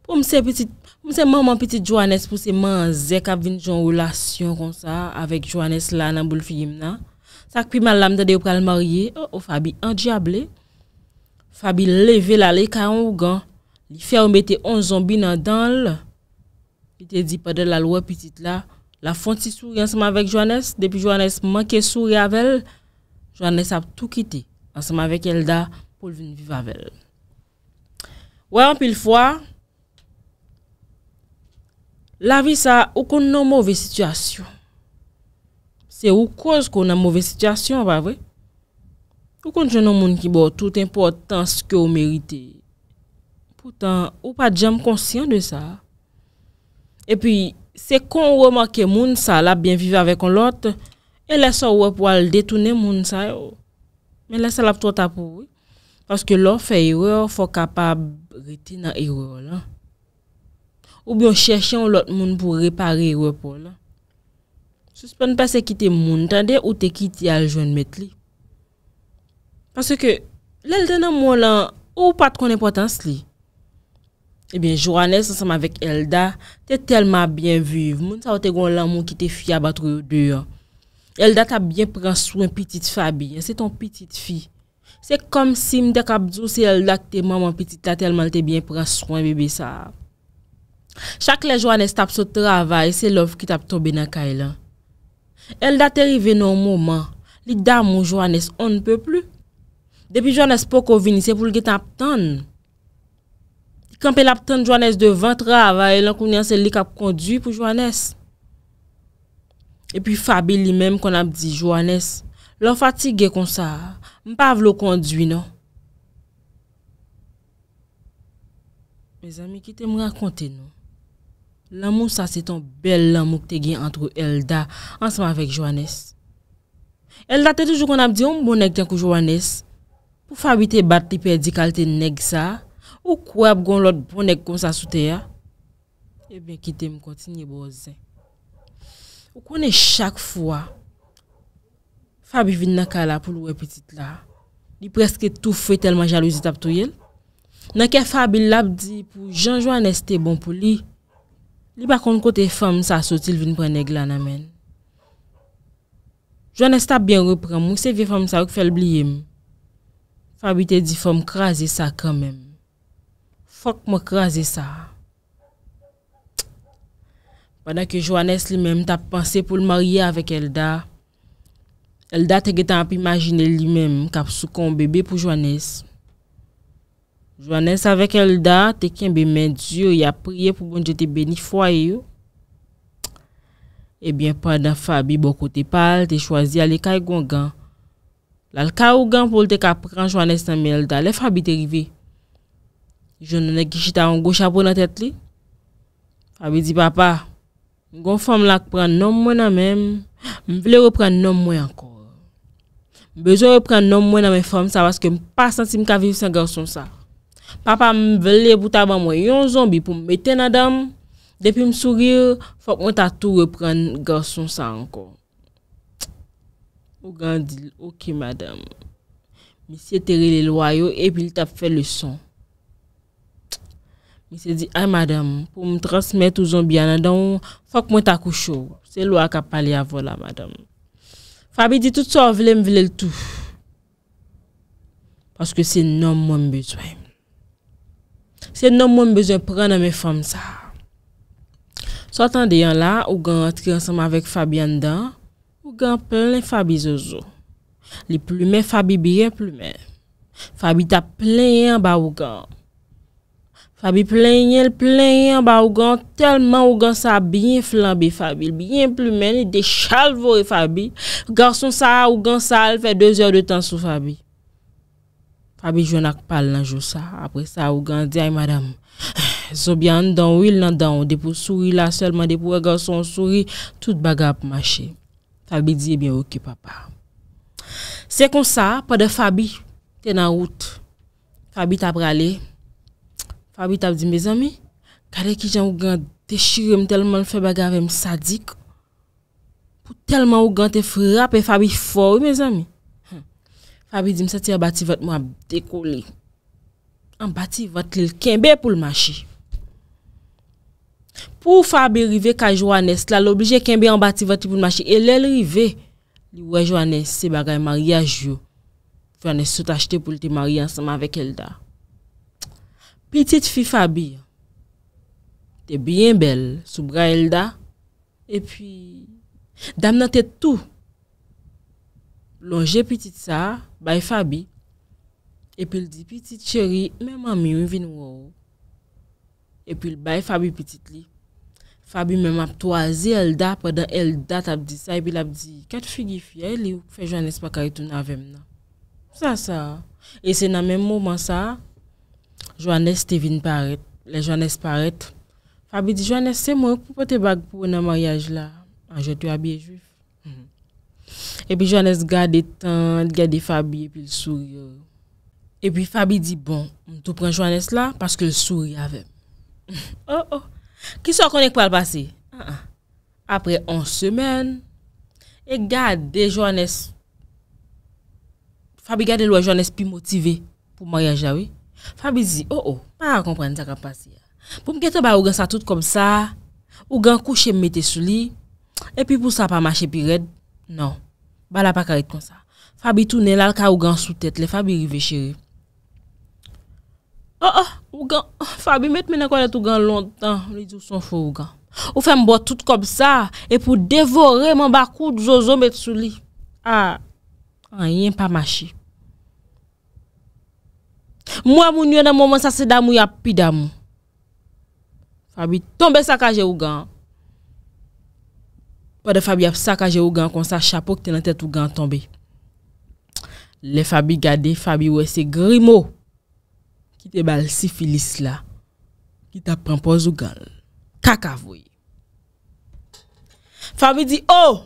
Poum se maman petit Joannès pou se man zek ap vin jon roulasyon kon sa avek Joannès la nan boule fi yim nan, sak pi man lamde de ou pral marye, ou oh, oh, Fabi an diable, Fabi leve la le ka yon wogan, li ferme te onzon bin nan dal, pe te di padel la lwe petit la, La fonsi souri anseman vek Joannès, depi Joannès manke souri avel, Joannès ap tou kite, anseman vek Elda pou vin vive avel. Wè anpil fwa, la vi sa, ou kon nan mouve sityasyon. Se ou kon se kon nan mouve sityasyon, wè? Ou kon jenon moun ki bo, tout importan se ke ou merite. Poutan, ou pa jen m konsyen de sa. E pi, Se kon remake moun sa la bin vive avèk on lot, e lesa wè pou al detounè moun sa yo. Men lesa la pou tou tapou wè. Paske lò fè yò, fò kapab riti nan yò la. Ou byon chèchè yon lot moun pou repare yò pou la. Souspè n'pè se kitè moun tande ou te kitè al joun met li. Paske lè lè nan moun la ou pat konè potans li. Ebyen, Joannès ansama vek Elda, te telman byen vive. Moun sa ou te goun lan moun ki te fya batrou yo dour. Elda ta byen pransou an pitit fabi, se ton pitit fi. Se kom si m dek ap zousi Elda ki te maman pitit ta telman te byen pransou an bebe sa. Chak le Joannès tap so travay, se lov ki tap tobe na kailan. Elda te rive nou mouman, li dam mou Joannès, on ne pe plu. Depi Joannès pou kou vini, se pou lge tap tonn. Kan pe lap ten Joanes de 20 rava e lankou ni anse li kap kondwi pou Joanes. E pi Fabi li menm kon ap di Joanes, lank fatige kon sa, mpav lo kondwi nou. Me zami ki te mwen akonte nou. Lamou sa se ton bel lamou ki te gen antrou Elda ansman vek Joanes. Elda te toujou kon ap di, ou mbo nek ten kou Joanes? Pou Fabi te bat li perdi kalte nek sa? Ou kwe ap gon lot ponen kon sa sote ya? E ben kite mkoti nye bozen. Ou konen chak fwa, Fabi vin nakala pou lwe petit la. Li preske tou fwe telman jalouzi tap tou yel. Nake Fabi lap di pou janjwa neste bon pou li, li bakon kote fam sa sotil vin ponen glan amen. Jwan nesta bien repre, mwese vi fam sa wak fel bli yem. Fabi te di fam krasi sa kamem. Fok mok raze sa. Padan ke Joannès li mèm tap panse pou l marye avèk Elda, Elda te getan ap imagine li mèm kapsou kon bebe pou Joannès. Joannès avèk Elda te ken bemen Diyo ya priye pou bon je te beni fwaye yo. Ebyen padan Fabi bokote pal, te chwazi ale kaj gongan. Lal kaj gongan pou l te kapran Joannès nan mi Elda, le Fabi te rivey. Joun anè kichita an go chapo nan tèt li. A mi di papa, mwen kon fòm lak pran nòm mwen nan mèm, mwen vle repran nòm mwen ankor. Mwen bezon repran nòm mwen nan mwen fòm sa wazke mwen pa sansi mka viv sa garson sa. Papa mwen vle bouta ban mwen yon zonbi pou mwen meten nan dam, depi mwen sourir, fòm mwen tatou repran garson sa ankor. Ou gandil, ou ki madame, misye teri lè lwayo, epi l tap fè lè son. Mi se di, ay ah, madam, pou m transmet ouzon biyan an dan ou, fok mwen takou chou. Se lwa kap pale avola, madam. Fabi di tout so, vile m vile l'tou. Paske se nom mwen bezwen. Se nom mwen bezwen pren nan men fom sa. Sotan deyan la, ougan atri ansanman vek Fabian dan, ougan plen lè Fabi zozo. Li plumen, Fabi biyen plumen. Fabi ta plen yon ba ougan. Fabi plen yel, plen yel ba Ougan, telman Ougan sa bi yin flan bi Fabi. Bi yin plumen, di chal vore Fabi. Garson sa Ougan sal, fey 2 yo de tan sou Fabi. Fabi joun ak pal nan jousa. Apre sa Ougan di, ay madam, soubyan don, wil nan don, depo souri la, selman depo wè garson souri, tout bagap mache. Fabi di, eh bi ok papa. Se kon sa, pa de Fabi, te nan route. Fabi tap rale, Fabi tabi di me zami, gade ki jan ou gan dechirem telman fe bagave m sadik, pou telman ou gan te frape, fabi for me zami. Hmm. Fabi di m sati a bati vat m wab dekoli, an bati vat li l kenbe pou l machi. Pou fabi rive kajou anes la, l oblije kenbe an bati vat li pou l machi, e le l rive, li wajou anes se bagave mariage yo, fwane sot achete pou li te mari ansama vek el da. Petit fi Fabi, te byen bel, soubra Elda, epi dam nan tet tou. Lonje petit sa, bay Fabi, epi el di, petit chéri, mèman mi ou vin wou. Epi el bay Fabi petit li. Fabi mèman ap toazi Elda, apoda Elda tap di sa, epi lap di, kat figi fi, el li ou fejwa nespa karitoun avem nan. Sa sa, e se nan mèm mouman sa, Joanes te vin paret, le Joanes paret, Fabi di Joanes se mwen pou pote bag pou pou nan mwaryaj la, anje ah, tou a biye juif. E pi Joanes gade tent, gade Fabi, e pi l souri yo. E pi Fabi di bon, mwen tou pren Joanes la, paske l souri ave. Oh oh, ki sa konen kwa l pase? Ah, ah. Apre on semen, e gade Joanes. Fabi gade l waj Joanes pi motive pou mwaryaj la wey. Fabi zi, oh oh, mwen a komprenne ta kam pasi ya. Pou mwen gete ba ougan sa tout kom sa, ougan kouche mwete sou li, epi pou sa pa mache pi red, nan, bala pa karit kon sa. Fabi toune lal ka ougan sou tet le, Fabi rive chere. Oh oh, ougan, Fabi mwen mwen konet ougan lontan, mwen li di ou son fwo ougan. Ou fe mbo tout kom sa, epi pou devore mwen bakout zozo mwete sou li. Ah, an yen pa mache. Mwa moun yon nan moun moun sa sedam ou yap pidam. Fabi tombe sakaje ou gan. Wade Fabi ap sakaje ou gan kon sa chapo ki tenan tet ou gan tombe. Le Fabi gade, Fabi wese grimo. Ki te bal sifilis la. Ki ta prempoz ou gan. Kakav wey. Fabi di, oh!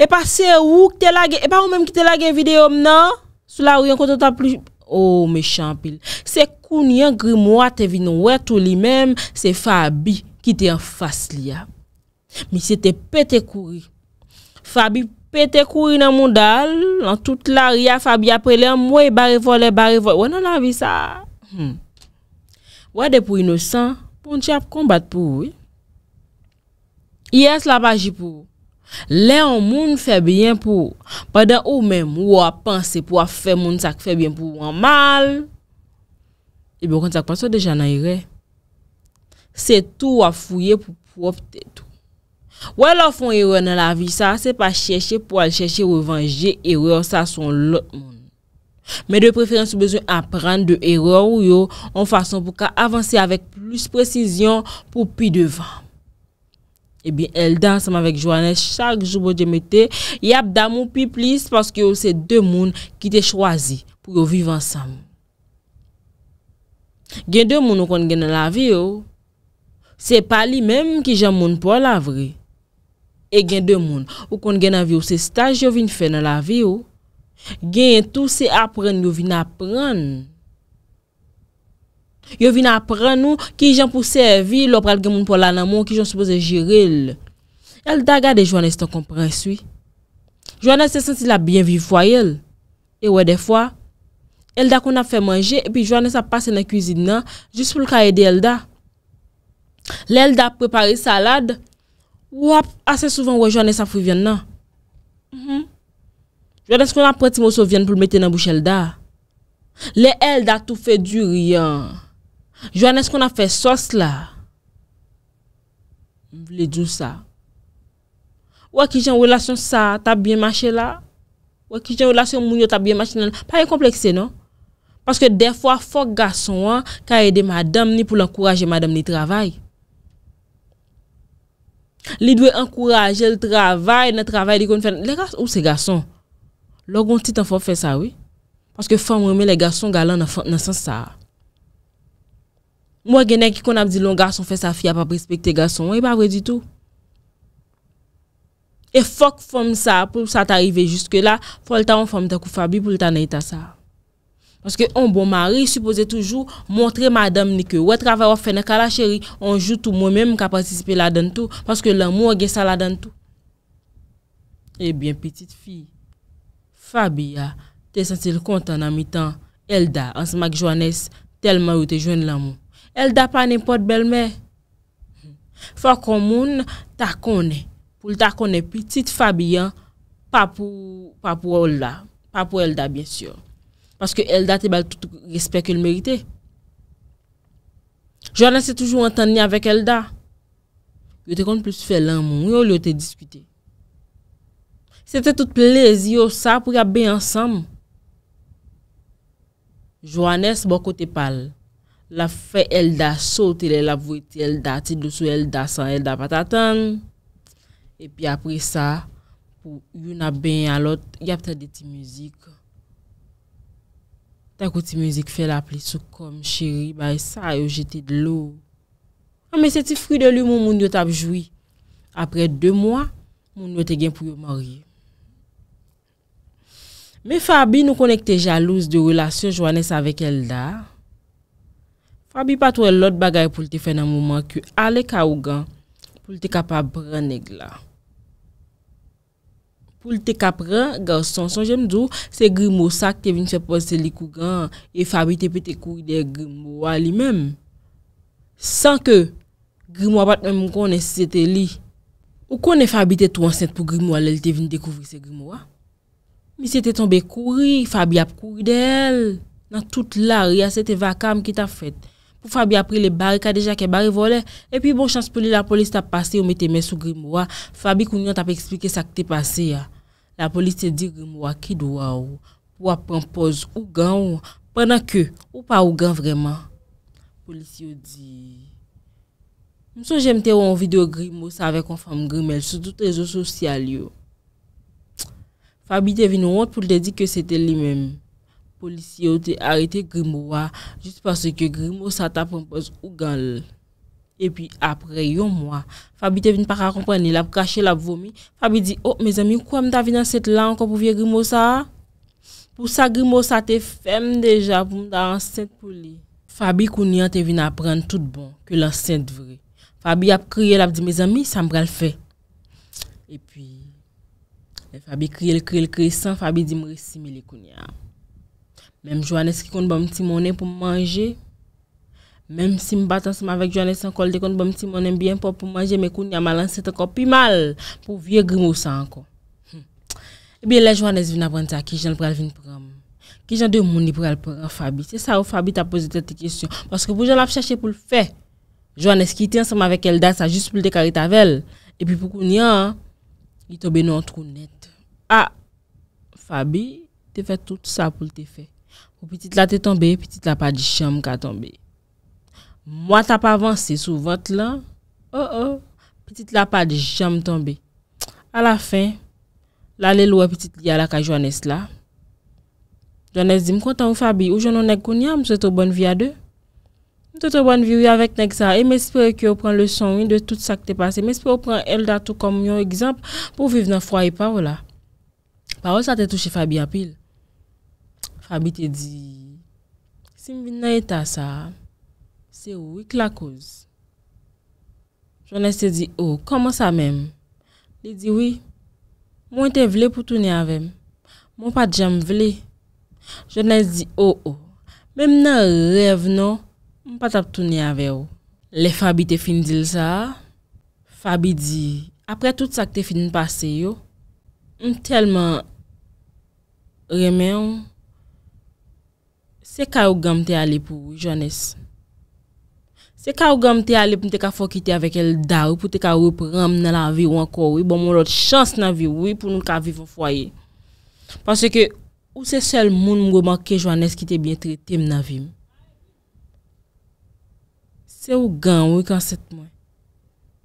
E pa se ou ki te lage, e pa ou menm ki te lage videyom nan? Sou la ou yon konton ta pluj... Ou oh, mechampil, se kouni an gri mwa te vi nou wè tou li mèm, se Fabi ki te an fas li ya. Mi se te pete kouri. Fabi pete kouri nan moun dal, nan tout la ria Fabi apre li an mwen bari vole, bari vole. Wè nan an vi sa? Wè de pou inosan, pon tchap kombat pou wè. Yes la baji pou wè. Le an moun febyen pou, padan ou men mou a panse pou a fe moun sak febyen pou an mal, ebe kon sak panse de janayre, se tou a fouye pou pou opte tou. Wè la fon eror nan la vi sa, se pa chèche pou al chèche revanje eror sa son lot moun. Mè de preferens sou bezoun a pran de eror ou yo, an fason pou ka avanse avèk plus presisyon pou pi devan. e eh bin el danseman vek jwane chak jwbo djemete, yap damou pi plis paske yo se demoun ki te chwazi pou yo vivan sam. Gen demoun ou kon gen nan la vi yo, se pali menm ki jan moun pou la vre. E oh. gen demoun ou kon gen nan vi yo se staj yo vin fè nan la vi yo, gen tou se apren yo vin apren. Yo vina apren nou ki jen pou servi lop pral gen moun pou lana moun ki jen soubose jirel. Elda gade Joannes ton kompreswi. Joannes se senti la bienvi fwa yel. E we defwa, Elda kon ap fe manje epi Joannes ap pase nan kuzid nan jist pou lka ede Elda. Le Elda ap prepare salade, wap ase souvan we Joannes ap fwi vyen nan. Mhm. Joannes fwen ap preti mou sou vyen pou lmete nan bouch Elda. Le Elda tou fe du ryan. Joanne, eskou na fè sos la? Mwen vle djou sa? Ou akijen wèlasyon sa, ta bie mache la? Ou akijen wèlasyon moun yo, ta bie mache la? Parye komplekse, non? Paske defwa, fòk gason an, ka ede madame ni pou l'enkuraje madame ni travay. Li dwe enkuraje l travay, nan travay di kon fè. Le gason, ou se gason? Logon titan fòk fè sa, oui? Paske fòm wèmè, le gason galan nan sens sa. Moi, genè qui qu'on a dit long, garçon fait sa fille a pas respecter garçon, et pas vrai du tout. Et fuck femme ça pour ça t'arriver jusque là, faut le temps femme ta Fabi pour le temps ça. Parce que un bon mari supposé toujours montrer madame ni que ouais travail fait dans la chérie, on joue tout moi-même qui participer là dedans tout parce que l'amour gagne ça là dedans tout. Eh bien petite fille, Fabia, t'es senti content en mi-temps Elda ensemble avec Johannes tellement où t'es joindre l'amour. Elda pa nèmpote bel mè. Fwa kon moun takone. Poul takone piti Fabian. Pa pou Elda, bien syon. Paske Elda te bal tout respect ki l merite. Joannès se toujou enten ni avèk Elda. Yo te kon plus fè lan moun. Yo yo te diskute. Se te tout plèzi yo sa pou ya bè yansam. Joannès bo kote pal. La fe Elda sote le la vweti Elda ti dousou Elda san Elda patatan. E pi apre sa pou yon a ben alot gapte de ti mouzik. Ta kouti mouzik fe la ple sou kom chiri bay e sa yo jeti de lou. A me se ti fri de lou moun moun yot apjoui. Apre de moua moun yot e gen pou yon mori. Me Fabi nou konekte jalouse de relasyon jwane sa vek Elda. Fabi patwe lot bagay pou li te fè nan mouman ki ale ka ou gan pou li te kapap brèn neg la. Pou li te kap brèn, garson, son jemdou, se Grimo sak te vin fè posè li kou gan e Fabi te pète kouri de Grimo a li mèm. San ke Grimo a pat mè mou konen se te li. Ou konen Fabi te tou ansènt pou Grimo a lè li te vin dekouvri se Grimo a? Mi se te tombe kouri, Fabi ap kouri de el. Nan tout la, ria se te vakam ki ta fèt. Ou Fabi apre le bari ka deja ke bari vole. E pi bon chans pou li la polis ta pase ou mette men sou Grimoua. Fabi koun yon tap eksplike sa ki te pase ya. La polis se di Grimoua ki do a ou. Ou apen pose ou gan ou. Prenan ke ou pa ou gan vreman. Polis yo di. Mso jemte yo an video Grimoua sa ave konfam Grimoua sou dout rezo sosyal yo. Fabi te vini wot pou le de di ke se te li menm. Polisye ou te arete Grimo sa Jist pase ke Grimo sa ta pwempoz Ougan le E pi apre yon mwa Fabi te vin pa ka kompwene la Pkache la vomi Fabi di oh me zami kwa mta vin an set lan Kon pou vie Grimo sa Pou sa Grimo sa te fem deja Pou mta ansen kou li Fabi kouni an te vin apren tout bon Ke l'ansen dvri Fabi ap kriye la ap di me zami Sambra l fe E pi Fabi kriye l kriye l kriye San Fabi di mri si me li kouni an Même Johannes qui compte bon petit monnaie pour manger. Même si je bat ensemble avec Johannes encore, il compte bon petit monnaie bien pour, pour manger, mais qu'on y a mal c'est encore plus mal pour vieux grimo ça encore. Hum. Eh bien, les Johannes viennent apprendre ça, qui j'en pral venir prendre. Qui j'en de monde aller prendre Fabi. C'est ça où Fabi t'a posé cette question. Parce que vous j'en cherché pour le faire. Johannes qui était ensemble avec Elda, ça juste pour le déclarer avec elle. Et puis pour qu'on y a, il tombe dans un trou net. Ah, Fabi, tu fait tout ça pour te faire. O pitit la te tombe, pitit la pa di jam ka tombe. Mwa ta pa avanse sou vante lan, o oh, o, oh, pitit la pa di jam tombe. A la fin, la le loue pitit li ala ka Joannès la. Joannès di, mkwantan ou Fabi, ou jounon ek koun ya, mswe to bon vi a de? Mswe to bon vi ou y avek nek sa, e mespere ki ou pran le son yon de tout sa ke te pase, mespere ou pran elda tou kom yon egzamp pou viv nan fwa yi pa wola. Pa wola sa te touche Fabi apil. Fabi te di, si m vin nan etan sa, se wik la kouz. Jonas te di, oh, koman sa men? Li di, wii, mwen te vle pou toune avem. Mwen pa djam vle. Jonas di, oh, oh, men nan rev nou, mwen pa tap toune avew. Le Fabi te fin dil sa. Fabi di, apre tout sa te fin pase yo, m telman remen ou, Se ka ougan mte ale pou ou, Joannès? Se ka ougan mte ale pou mte ka fokite avek el da ou pou te ka ou pou ramnen la vi ou an kou ou, bon moun lot chans nan vi ou pou nou ka vive fwaye. Pase ke, ou se sel moun mwen manke Joannès ki te bie trete m nan vi m? Se ougan ou e kan set mwen?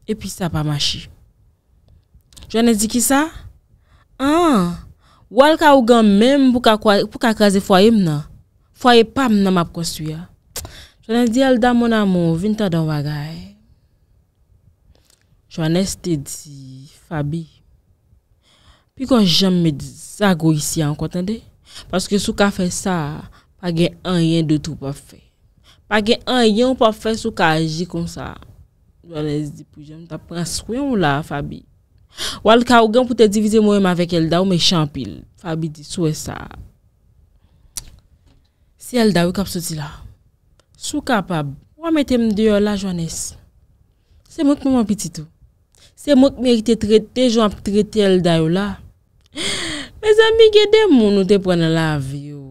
E pi sa pa ma chi. Joannès di ki sa? An, ah, wal ka ougan menm pou ka kaze fwaye m nan? Fwa e pam nan map konstu ya. Jwanez di Alda mon amon, vin ta dan waga e. Jwanez te di, Fabi, pi kon jem me diz, a go isi an kontende. Paske sou ka fe sa, pa gen an yen de tou pa fe. Pa gen an yen pa fe sou ka aji kon sa. Jwanez di pou jem ta pranskwen la, Fabi. Wal ka ou gen pou te divize mwen ma vek Elda ou me champil. Fabi di, sou e sa. Se el dayo kap soti la, sou kapab, wame tem deyo la jwanez. Se mouk mou mwapiti tou, se mouk merite trete, jwamp trete el dayo la. Me zami gede moun ou te pwene la aviyo,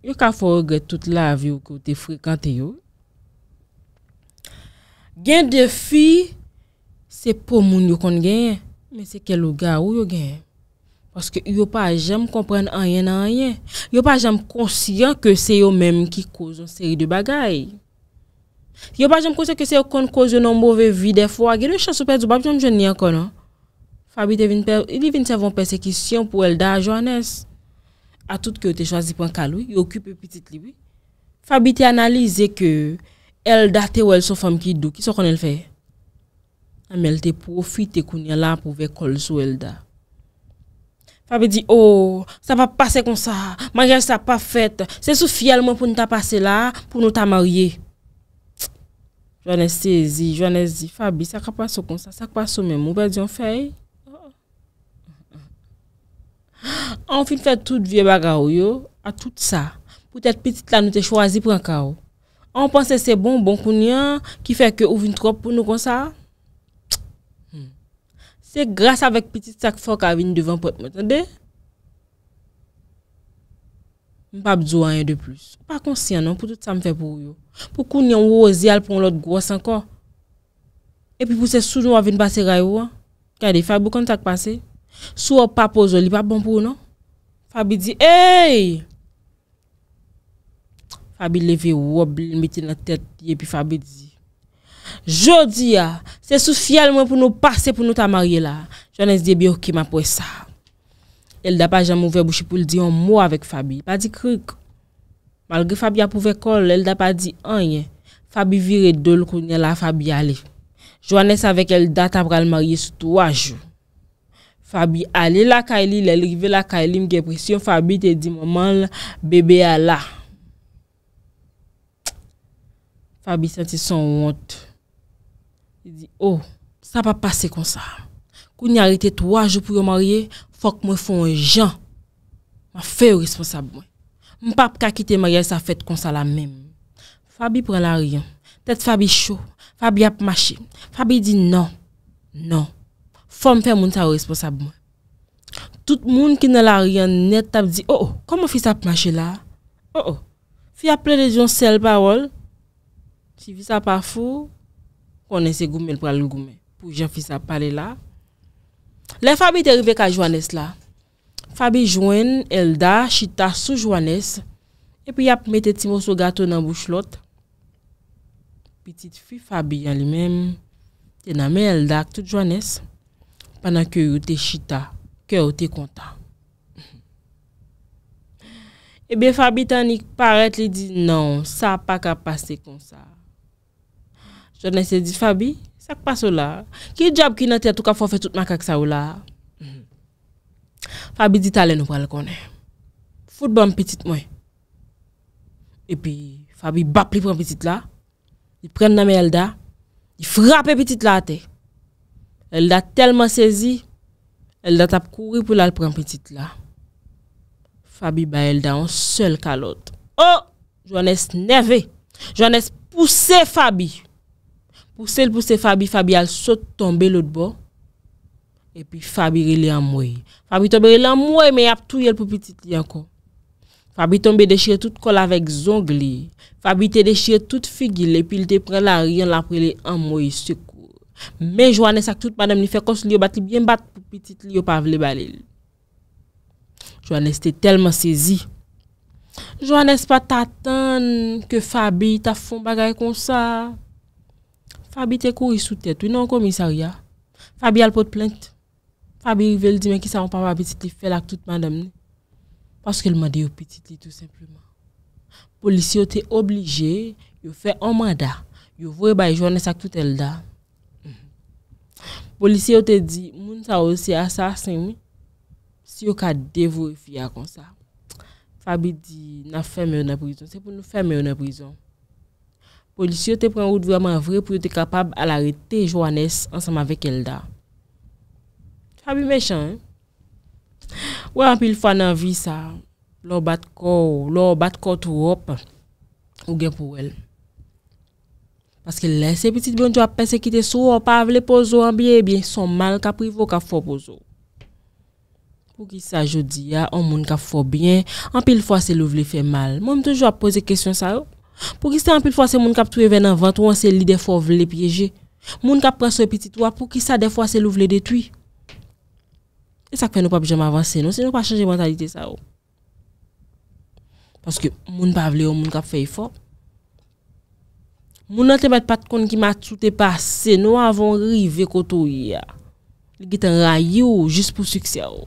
yo ka fwogre tout la aviyo kote frekante yo. Gen defi, se pou moun yo kon genye, men se ke lou ga ou yo genye. Paske yo pa jem kompren anyen anyen. Yo pa jem konsyen ke se yo menm ki kouz an seri de bagay. Yo pa jem konsyen ke se yo kon kouz yo nan mouve vide fwa. Gèlè chansou pe djou bab, jom jen ni an kon an. Fabi te vin pe, li vin se von persekisyon pou Elda a Joannès. A tout ki yo te chwazi pou an kalou, yo kupi pitit libi. Fabi te analize ke Elda te wèl sou fam ki djou, ki sou kon el fè. Amèl te profite koun yalap pou vè kol sou Elda. Fabi di, oh, sa pa pase kon sa, manje sa pa fet, se sou fiyalman pou nou ta pase la, pou nou ta marye. Joanè se zi, joanè zi, Fabi, sa ka pase kon sa, sa ka pase mè mou, bel diyon fey. An fin fè tout vie baga ou yo, a tout sa, pou tèt piti la nou te chwazi pran ka ou. An panse se bon, bon kon nyan, ki fè ke ouvine trop pou nou kon sa. Se grase avèk piti sak fòk avin devan pot mè. Tande? Mpap zwa yon de plus. Pa konsyen nan pou tout sa mfè pou yon. Pou koun yon wò zi alpon lòt gwo san kò. Epi pou se soujou avin pase ray wò. Kade fabi kon tak pase. Sou wò pa po zoli pa bon pou nan. Fabi oh, di, ey! Fabi leve wò blin meti nan tèt. Epi fabi di, Jo di ya, se sou fiyal mwen pou nou pase pou nou ta marye la. Jo anes diye bi okima pou e sa. El da pa jam ouve bouchi pou l diyon mou avèk Fabi. Pa di krik. Malge Fabi apouve kol, el da pa di anye. Fabi vire do l kounye la Fabi ale. Jo anes avèk el data pral marye sou tou a jou. Fabi ale la kaili l elrive la kaili mge presyon. Fabi te di mou manl bebe ala. Fabi senti son wontu. Si di, oh, sa pa pase konsa. Kou ni arite 3 jou pou yo marye, fok mwen fon jan. Ma fe responsab mwen. M pap kakite marye sa fete konsa la men. Fabi pren la riyan. Tete Fabi chou. Fabi ap mache. Fabi di, nan, nan. Fom fe mwen sa responsab mwen. Tout moun ki nan la riyan net, tabi di, oh, oh, komo fi sa ap mache la? Oh, oh. Fi aple de joun sel parol. Si fi sa pa fou, konen se goumen pralou goumen, pou jen fisa pale la. Le Fabi te rive ka Joanes la. Fabi joen, el da, chita sou Joanes, epi yap mette timo sou gato nan bouch lot. Petite fi Fabi yalimem, tena men el da koutou Joanes, panan kyo yo te chita, kyo yo te konta. Ebe Fabi tanik paret li di, nan, sa pa ka pase kon sa. Journaliste dit Fabi, ça passe là. Qui job qui n'a tête ou fait tout macaque mhm. ça ou là? Fabi dit allez nous le connaître. Football petite moi. Et puis Fabi bat pour une petite là. Il prend la Elda, il frappe petite là Elle l'a tellement saisi, elle l'a tap courir pour la prendre petite là. Fabi ba Elda en seul calotte. Oh, Johannes nervé. Johannes poussé Fabi. Pouse l pou se Fabi, Fabi al sote tombe lout bo. E pi Fabi rile amwe. Fabi tombe rile amwe me ap tou yel pou pitit li ankon. Fabi tombe deshiye tout kol avek zong li. Fabi te deshiye tout figile. E pi l te pre la rian la pre li amwe. Me Joannes ak tout pandem ni fekons li yo bat li bien bat pou pitit li yo pavle balil. Joannes te telman sezi. Joannes pa tatan ke Fabi ta fon bagay kon sa. Fabi te kouri sou tet, wè nan komisaryan. Fabi al pot plente. Fabi rivele di men ki sa wan pa wapetit li fel ak tout mandam ni. Paske lman deyo petit li tout semplyman. Polisi yo te oblige, yo fe an manda. Yo vwe baye jwane sak tout el da. Mhm. Polisi yo te di, moun sa ose asasen mi, si yo ka devorifi a kon sa. Fabi di, nan fèmè yon aprizon, se pou nou fèmè yon aprizon. Polisyon te pren route vreman vre pou yo te kapab alare te jo anes ansanm avek Elda. Chabi mechan. Ou an pil fwa nan vi sa, lo bat kout, lo bat kout wop, ou gen pou el. Paske lese, pitit bon jo apese kite sou wop avle pozo, an biye eh biye son mal ka privo ka fo pozo. Ou ki sa jodi ya, an ah, moun ka fo bien, an pil fwa se lou vle fe mal. Moun toujou apose kesyon sa wop. Oh. Pou ki sa anpil fwase moun kap tue ven avan, tou anse li defo vle pyeje. Moun kap praswe piti tou anpil pou ki sa defo anse lou vle detui. E sak fe nou pa pje m avanse nou, se nou pa chanje mentalite sa ou. Paske moun pa vle ou, moun kap fe yifo. Moun nan te bet pat kon ki ma tout e pase, nou avan rive koto yia. Li git en rayou, jis pou suksya ou.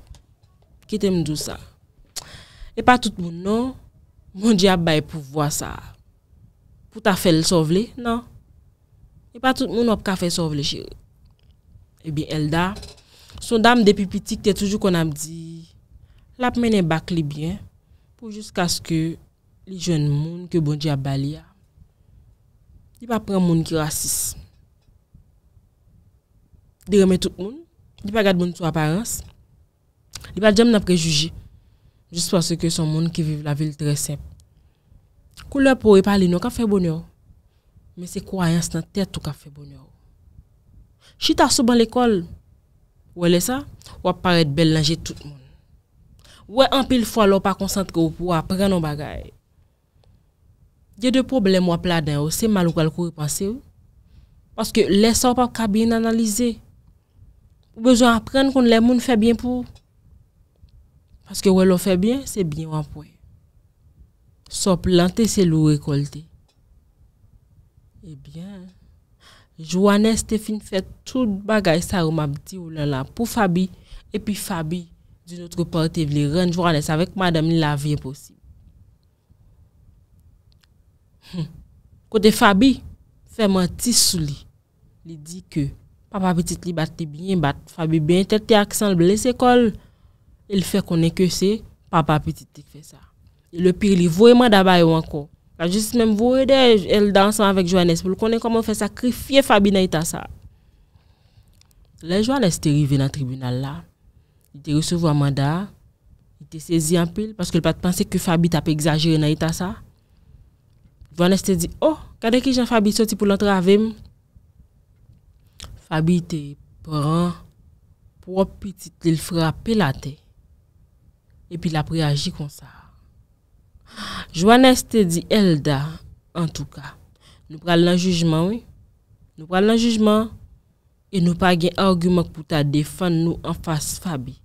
Kit emdou sa. E pa tout moun nan, moun di ap bay pou vwa sa ou. pou ta fèl sovle, nan. E pa tout moun wop ka fèl sovle, ché. E eh bi, Elda, son dam depi pitik te toujou kon ap di, lap mènen bak li byen, pou jisk aske li joun moun ke bon di ap bali ya. Di pa pren moun ki rasis. Di reme tout moun, di pa gad moun sou aparense, di pa djem nan prejouji, jisk pas se ke son moun ki vive la vil tresep. couleur pour parler non qu'a fait bonheur mais c'est croyance dans tête tout qu'a fait bonheur chita souvent l'école ou elle est ça ou apparaître belle langer tout le monde ouais en pile fois l'on pas concentré pour apprendre nos bagages il y a des problèmes ou là dedans c'est mal ou courir penser parce que les ça pas bien analyser ou besoin apprendre qu'on les monde fait bien pour parce que ouais l'on fait bien c'est bien en point Sop lante se lou rekolte. Ebyen, Jouanè Stéphane fè tout bagay sa ou mabdi ou lè lè pou Fabie, epi Fabie, d'un outre portè vli ren, Jouanè savèk madèm li la vie posi. Kote Fabie, fèman tisou li, li di ke, papa petit li bat te binyen bat, Fabie bintè te aksan blè se kol, el fè konè ke se, papa petit ti fè sa. Le pire li vwe man daba e wanko. Pa jist mèm vwe de el dansan avèk Joannès pou l konen koman fè sakrifye Fabi na ita sa. Le Joannès te rive nan tribunal oh, la. I te resevwa manda. I te sezi an pil paske l pat pensè ki Fabi ta pe exagere na ita sa. Joannès te di Oh! Kade ki jen Fabi soti pou l antre avèm? Fabi te pran pou opi tit li l frape la te. E pi la preagi kon sa. Joannes te dit Elda, en tout cas. Nous prenons le jugement, oui. Nous prenons le jugement et nous pas argument pour ta défendre nous en face Fabi.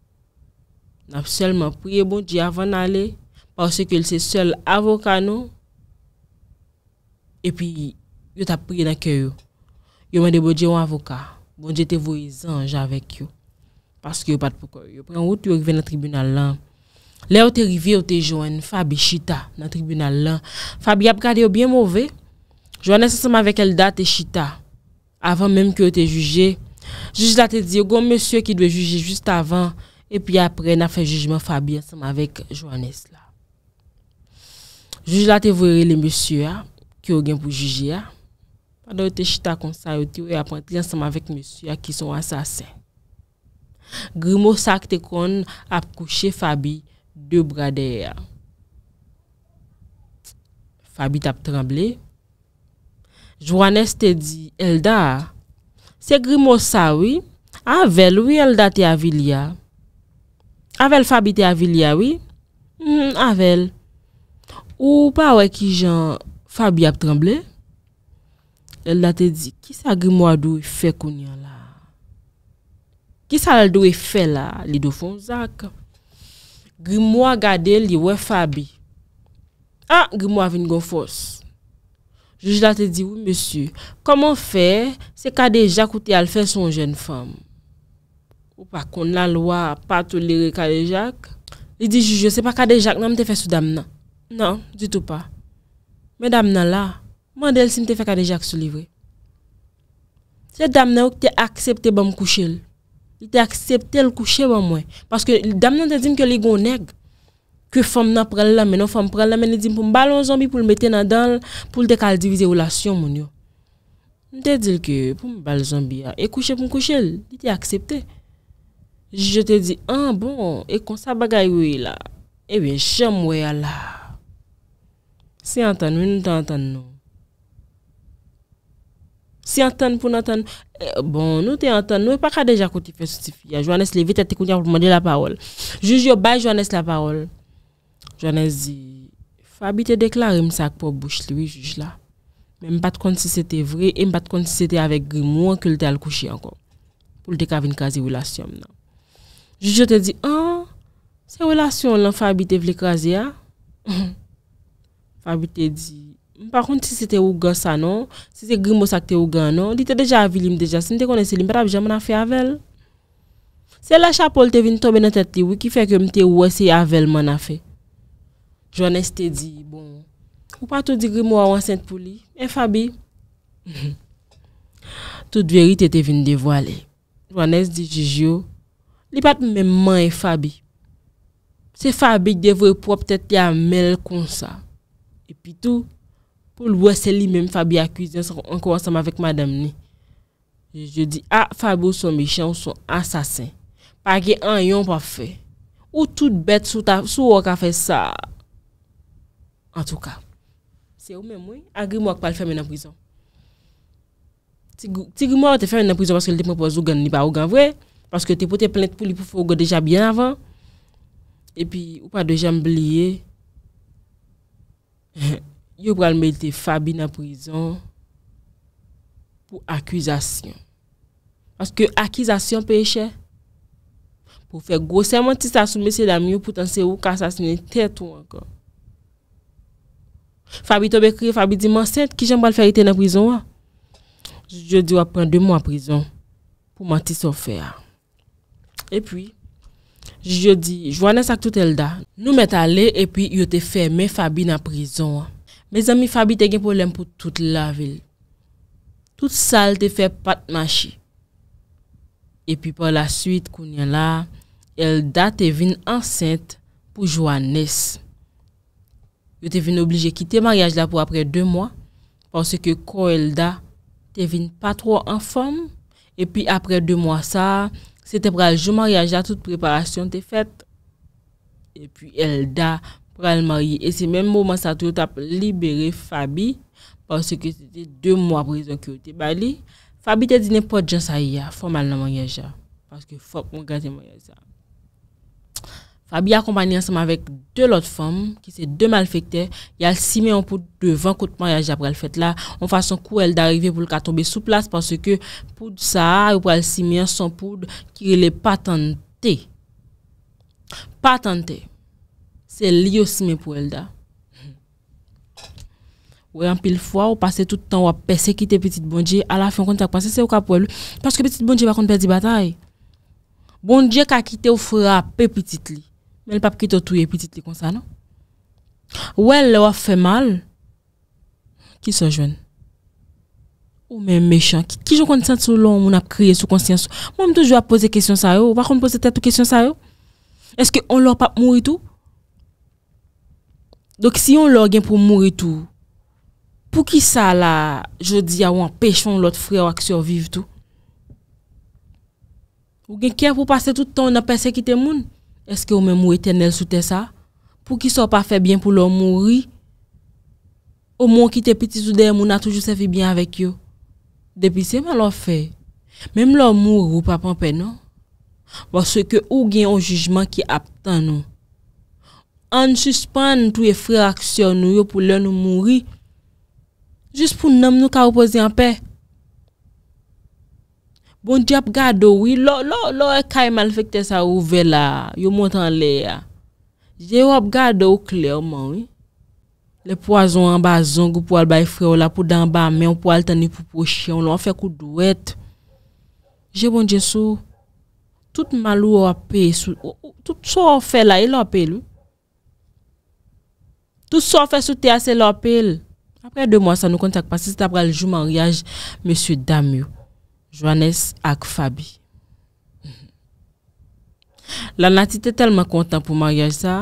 Nous seulement prié bon Dieu avant d'aller parce que c'est seul avocat nous. Et puis, yo t'a prié dans cœur. Yo dit, bon Dieu un avocat. Bon Dieu t'es vos ange avec yo. Parce que pas de pourquoi. Yo prend route, yo vient dans tribunal là. Le ou te rivi ou te joen Fabi Chita nan tribunal lan. Fabi ap kade yo byen mouve. Joanes se seman vek Elda te Chita. Avan menm ki ou te juje. Juj la te di yo goun monsye ki dwe juje just avan. E pi apre na fe jujman Fabi seman vek Joanes la. Juj la te vwere le monsye a ki ou gen pou juje a. A do te Chita konsa yo ti ou e ap renti seman vek monsye a ki son asasen. Grimo sak te kon ap kouche Fabi. Deu brade ya. Fabi tap tremble. Joanes te di, Elda, se gri mo sa, oui, avel, oui, mm-hmm, Elda te avilia. Avel, Fabi te avilia, oui. Avel. Ou pa wey ki jan, Fabi ap tremble. Elda te di, ki sa gri mo a dou e fe konyan la? Ki sa la dou e fe la, li do fon zak? Avel. Gwi mwa gade li we Fabi. Ha, gwi mwa vin gwo fos. Juj la te di, wou mwesu, koman fe se kade jak ou te al fe son jen fom? Ou pa kon la lwa pato liri kade jak? Li di jujou, se pa kade jak nan mte fe sou dam nan? Nan, ditou pa. Me dam nan la, man del si mte fe kade jak sou livre? Se dam nan ou te aksepte bom kouche l? Di te aksepte l kouche wè mwen. Paske dam nan te din ke li gounèk. Ke fèm nan prèlè la menon, fèm prèlè la menon, ni din pou mbalon zambi pou l metè nan dan, pou l dekal divize ou lasyon mwen yo. Ni te dil ke pou mbalon zambi ya, e kouche pou mkouche l, di te aksepte. Je te di, an bon, e konsa bagay wè la, e wè chèm wè ya la. Si an tan wè, nou te an tan nou. si entendre pour entendre eh, bon nous t'es entend. nous pas qu'à déjà côté fait justifier Johannes t'as tête pour demander la parole juge yo bail Johannes la parole Johannes dit Fabi t'a déclaré me sac pour bouche lui juge là même pas de compte si c'était vrai et pas de compte si c'était avec Grimoire que le coucher encore pour le une quasi relation non juge te ah, ah. dit ah c'est relation là Fabi t'a veut écraser. Fabi t'a dit Par kont, si se non? non? te ou gwa sa nou, si se grimo sa te ou gwa nou, di te deja avi li m deja, si te kone se li m, pe tabi ja man afe avel. Se la chapol te vin tobe nan tete li, ki fe ke m te ou ese avel man afe. Joanes te di, bon, ou pa tou di grimo a ou ansente pou li? E eh, Fabi? Tout verite te vin devo ale. Joanes di, Jijyo, li pat m men man e Fabi. Se Fabi devo e pou ap tete a mel kon sa. E pi tou, pou lwese li menm Fabi akwizyon an kouwansanman vek madame ni. Je di, a, ah, Fabi ou son mekhan ou son asasen. Pagye an yon pa fe. Ou tout bet sou wak a fe sa. En tou ka. Se ou menm woy? Agri mwak pal ferme nan prizon. Tigri mwak te ferme nan prizon paske lde mwen pozo gan ni pa ou gan vwe. Paske te pote plente pou li pou fougo deja bien avan. E pi, ou pa de jan mbliye. He he. yo pral melite Fabi nan prizon pou akwizasyon. Aske akwizasyon peyeche, pou fe gosèman ti sa soume se dami yo pou tanse ou ka sasine tetou ankon. Fabi tobe kre, Fabi di man sent, ki jen bal fe a ite nan prizon an. Je di wap pran de moun an prizon pou man ti sofer. E pi, je di, jwane sak tout el da, nou met ale, e pi yo te ferme Fabi nan prizon an. Me zami Fabi te gen pou lem pou tout la vil. Tout sal te fe pat manchi. E pi pou la suite kounyen la, Elda te vin ansente pou jwa nes. Yo te vin oblije ki te maryaj la pou apre 2 mwa, pon se ke kon Elda te vin patro an fon, e pi apre 2 mwa sa, se te pral jou maryaj la, tout preparasyon te fet. E pi Elda pou jwa nes, Et c'est même moment ça tout a libéré Fabi parce que c'était deux mois prison qui était bali. Fabi t'a dit n'importe gens ça y a, faut mal dans mariage parce que faut mon garder mariage ça. Fabi accompagné ensemble avec deux autres femmes qui sont deux malfaiteurs, il y a six en pour devant le mariage après le fait là, en façon coup elle d'arriver pour le tomber sous place parce que pour ça, il six simé son poudre qui tenté. Pas tenté c'est lui aussi pour elle là. Ou en pile fois, ou passer tout le temps, ou persécuter petite bon Dieu, à la fin, quand t'as passé, c'est au cas pour elle. Parce que petite bon Dieu va contre perdre bataille. Bon Dieu a quitté ou frappé petite li. Mais le pape qui t'a tué petite li comme ça, non? Ou elle a fait mal, qui se jeune? Ou même méchant, qui, qui je compte ça sur l'homme, on a crié sous conscience. Moi, je toujours poser question ça, ou par contre, poser tête question ça, est-ce qu'on leur pas mourir tout? Dok si yon lor gen pou mouri tou, pou ki sa la jodi a ou an pech foun lot frè ou a ki surviv tou? Ou gen kè pou pase toutan ou nan perse kite moun? Eske ou men mou etenel sou te sa? Pou ki sa pa fe bien pou lor mouri? Ou moun kite piti sou dey moun a toujou sefi bien avèk yo? Depi seman lor fe, mèm lor mouri ou pa pampè non? Ou gen yon jujman ki aptan non? An suspane tou ye fre aksyon nou yo pou lè nou mouri. Jis pou nanm nou ka opozi an pe. Bon di ap gado wè. Lo e kay manfekte sa ouve la. Yo montan lè ya. Je wè ap gado wè kler man wè. Le poazon an bazon gwo pou al bay fre wè la pou dan ba men wè pou al tani pou pou chè wè. Wè wè an fe kou dwet. Je wè bon di sou. Tout malou wè ap pe. Tout sou wè ap fe la. E lè ap pe lè. Tout sa ou fe sou te ase lopil. Apre de mwa sa nou kontak pasiste apre aljou manryaj Monsu Damu. Joanes ak Fabi. La nati te telman kontan pou manryaj sa.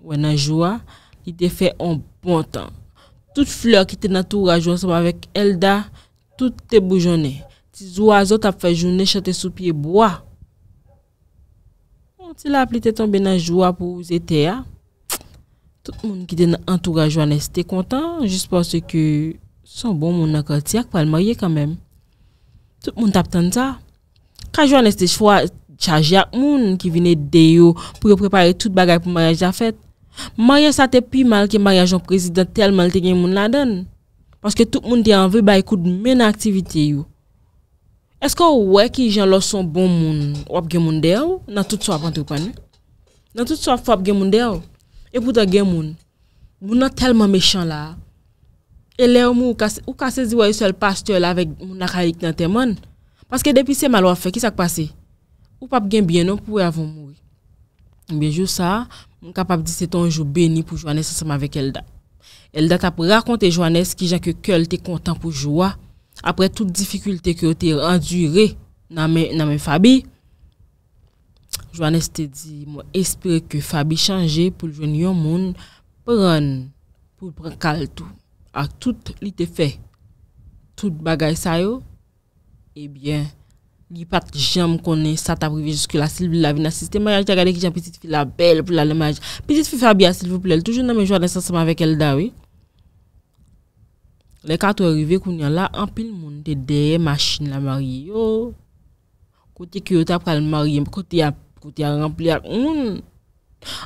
Ou enanjouwa. Li te fe en bon tan. Tout fleur ki te natouraj ou ansama vek Elda. Tout te boujone. Ti zwa zo tap fe jounen chate sou pie boa. Ti la apite ton benanjouwa pou zete ya. Tout moun ki den entoura Joannes te kontan, jist pwase ke son bon moun akot si ak pal marye kamem. Tout moun tapten ta. Ka Joannes te chfwa chajak moun ki vine de yo pou yo prepare tout bagay pou maryaj ja fet. Marye sa te pi mal ki maryaj yon prezident tel mal te gen moun la den. Pwase ke tout moun de anve bay koud men aktivite yo. Esko wè ki jen lo son bon moun wap gen moun de yo? Nan tout so ap antropan. Nan tout so ap wap gen moun de yo. Vous pou gen moun, moun nan telman mechan la, ele ou mou ou kase ziwa yon sel pasteur la vek moun akalik nan teman, paske depi se qu'est-ce ki sak passé? Ou pap gen bien nou pou avon mou. Mbejou sa, moun kapap di se ton jou beni pou Johannes asama vek Elda. Elda tap rakonte joanesse ki jan ke kel te kontan pou joua, apre tout difficulté ki yo te endure nan men, men fabi, Joannes te di, mwen espere ke Fabi chanje pou jwen yon moun pran pou pran kal tou. Ak tout li te fe, tout bagay sa yo, ebyen, eh li pat jam konen sa ta prive jiske la Sylvie la vina siste mariage ta gade ki jan petite fi la bel pou la le mariage petite fi Fabia s'il vous plaît toujou nan men jwa nesansama vek el da we le kato rive koun yan la an pil moun te deye machin la mariye yo kote ki yo ta pral mariye kote ya Kouti a rempli ak moun.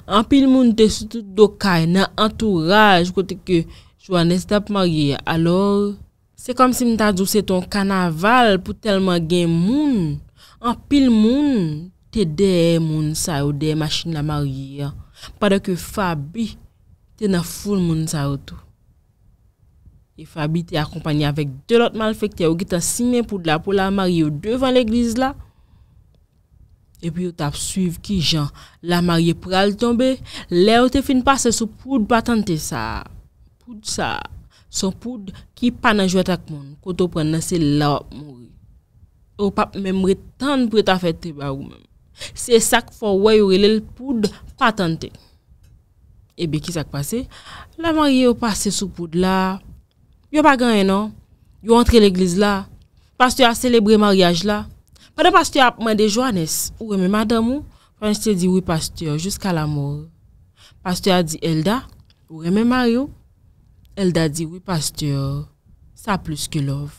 Anpil moun te soute dokay nan entourage kouti ke jwa nestap marye. Alors, se kom si mta djou se ton kanaval pou telman gen moun. Anpil moun te deye moun sa ou deye masin la marye. Padak yo Fabi te na foul moun sa ou tou. E Fabi te akompanyan vek de lot malfekte ou gita sinen pou la marye ou devan l'eglize la. E pi yo tap suive ki jan la marye pral tombe, le yo te fin pase sou poud batante sa. Poud sa, son poud ki pananjwa tak mon, koto pran nan se la wap moun. Ou pap memre tan pre ta fete ba ou men. Se sak fo woy ou relel poud batante. E bi ki sak pase, la marye yo pase sou poud la. Yo bagan eno, yo entre l'eglise la, pastyo a celebre mariage la. Pwede pastyo ap mwen de jo anes, ouwe men madamou, fwens te di ouwe pastyo, jouska la mor. Pastyo a di Elda, ouwe men Mario, Elda di ouwe pastyo, sa plus ke love.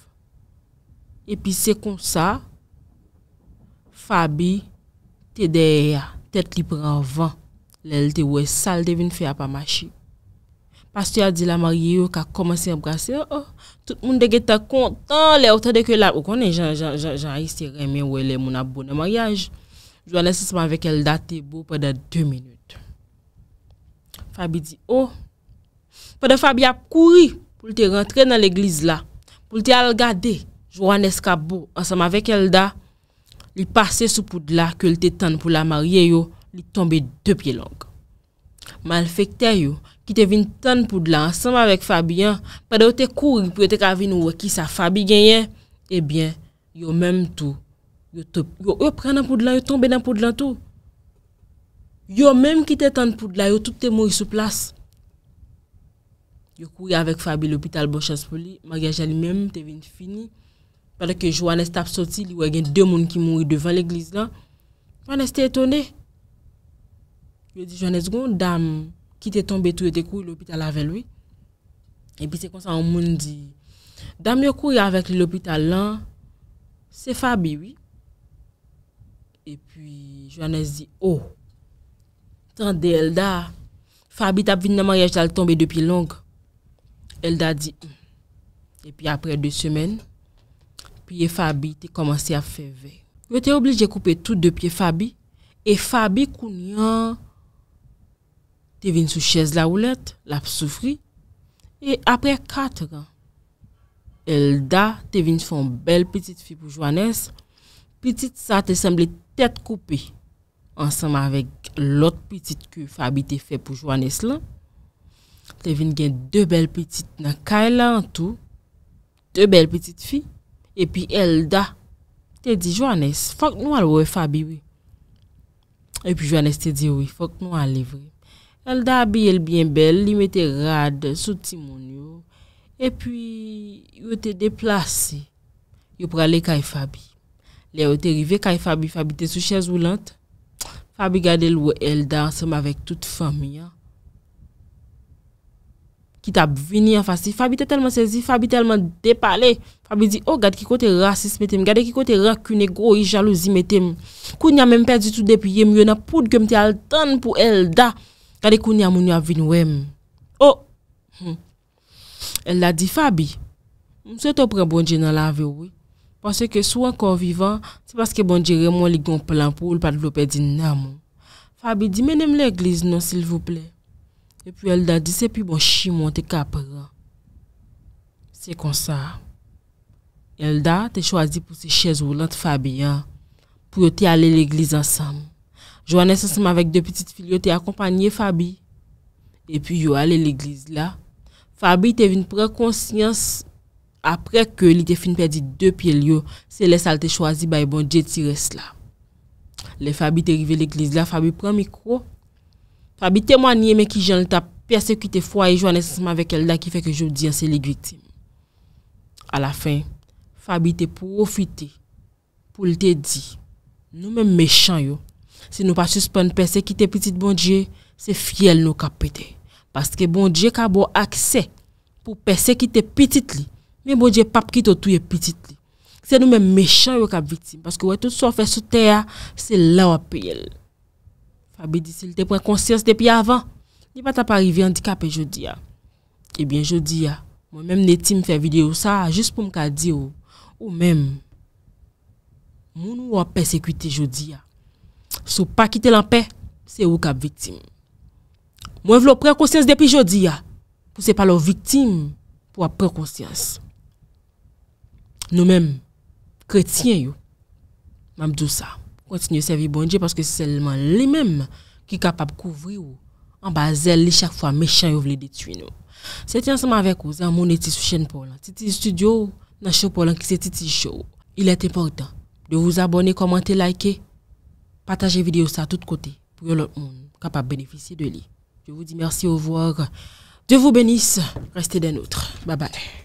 Epi se kon sa, Fabi te deye ya, tet li pre an van, lel te we salde vin fe ap amashi. Pastou ya di la marye yo ka komanse oh, oh. bon oh. a brase, tout moun dege ta kontan le, ou ta deke la, ou konen janjansi remen wole moun a bonan mariage. Jouan esi seman vek Elda tebo pwede 2 min. Fabi di, oh, pwede Fabi ap kouri pou lte rentre nan l'eglise la, pou lte algade, jouan esi ka bo, asanman vek Elda, li pase sou pwede la, pou lte tan pou la marye yo, li tombe de pye long. Malfekte yo, ki te vin tan pou dlan ansanm avèk Fabi an, padè yo te kouri pou yo te kavi nou wè ki sa Fabi genyen, ebyen, eh yo mèm tou, yo pren nan pou dlan, yo tombe nan pou dlan tou. Yo mèm ki te tan pou dlan, yo tout te moui sou plas. Yo kouri avèk Fabi l'opital Boshaspoli, magajali mèm te vin fini, padè ke Joannès tap soti, li wè gen dè moun ki moui devan l'eglise lan, Joannès te etonè. Yo di Joannès, goun, dam, qui était tombé tout était couru l'hôpital avec lui et puis c'est comme ça on m'a dit Damien courir avec l'hôpital là c'est Fabi oui et puis Johannes dit oh tant Elda Fabi t'a vu dans mariage elle tombé depuis longue Elda dit mm. et puis après deux semaines puis Fabi a commencé à faire veille. Il était obligé de couper tout depuis Fabi et Fabi Kounian te vin sou chèze la oulet, la psoufri, e apre 4 an, Elda te vin son bel piti fi pou Joannès, piti sa te semble tèt koupi, ansanman vek lot piti ki Fabi te fè pou Joannès lan, te vin gen 2 bel piti nan kaela an tou, 2 bel piti fi, epi Elda te di Joannès, fok nou al wè Fabi wè, epi Joannès te di wè, fok nou al livre, Elda api el bien bel, li mette rad sou timon yo. E pi, yo te deplase, yo prale kay Fabi. Le yo te rive kay Fabi, Fabi te sou chèz ou lant. Fabi gade lwe Elda ansèm avèk tout fami ya. Kit ap vini an fasi, Fabi te telman sezi, Fabi telman depale. Fabi di, oh gade ki kote rasis metem, gade ki kote rakune go, i jalouzi metem. Koun ya men perdi tout depi, yon ap poud kèm te altan pou Elda. Tade kou ni amoun yon avin wèm. Oh! Hmm. El la di, Fabi, mwen se te pre bonje nan la ve wè. Pwase ke sou an kon vivan, se paske bonje remon li goun plan pou ou l pat vlopè di nan moun. Fabi di, menem lè gliz nan sil vwople. E pwè el da di, se pi bon chi mwen te kap rè. Se konsa. El da te chwazi pou se chèz wè lan te Fabi ya. Pwè te ale lè gliz ansam. Jwa nesan seman vek de pitit fil yo te akompanye Fabi. E pi yo ale l'eglize la. Fabi te vin prekonsyans apre ke li te fin perdi de pi el yo. Se les al te chwazi bay bon jeti res la. Le Fabi te rive l'eglize la. Fabi pren mikro. Fabi temwaniye men ki jen lita persekite fwa e jwa nesan seman vek el la ki feke jodi anse lig vitim. A la fin, Fabi te profite pou lite di. Nou men mechan yo. Se nou pa suspèn persekite pitit bon Dje, se fiel nou kap pete. Paske bon Dje ka bo akse pou persekite pitit li. Men bon Dje pap kitotouye pitit li. Se nou men mechan yo kap vitim. Paske wè tout sofe sote ya, se la wap pe yel. Fabi disil te prekonsyans depi avan. Nivata pa rivi andikap e jodi ya. Ebyen jodi ya, mwen men neti mfe video sa, jist pou mka di ou, ou men, moun ou wap persekite jodi ya. sou pa kite lan pe, se ou kap viktim. Mwen vlo prekonsyans depi jodi ya, pou se palo viktim pou ap prekonsyans. nous men, kretien yo, mamdou sa, kontinye servi bonje, paske se selman li men ki kapap kouvri yo, an bazel zel li chak fwa mechan yo vle detui nou. Se ti ansama avek ou, zan moun eti sou chen pou lan, titi studio nan show pou lan ki se titi show. Il est important de vous abonner, commenter, liker Partagez vidéo ça à tous côtés pour que l'autre monde capable de bénéficier de lui. Je vous dis merci, au revoir. Dieu vous bénisse. Restez des nôtres. Bye bye.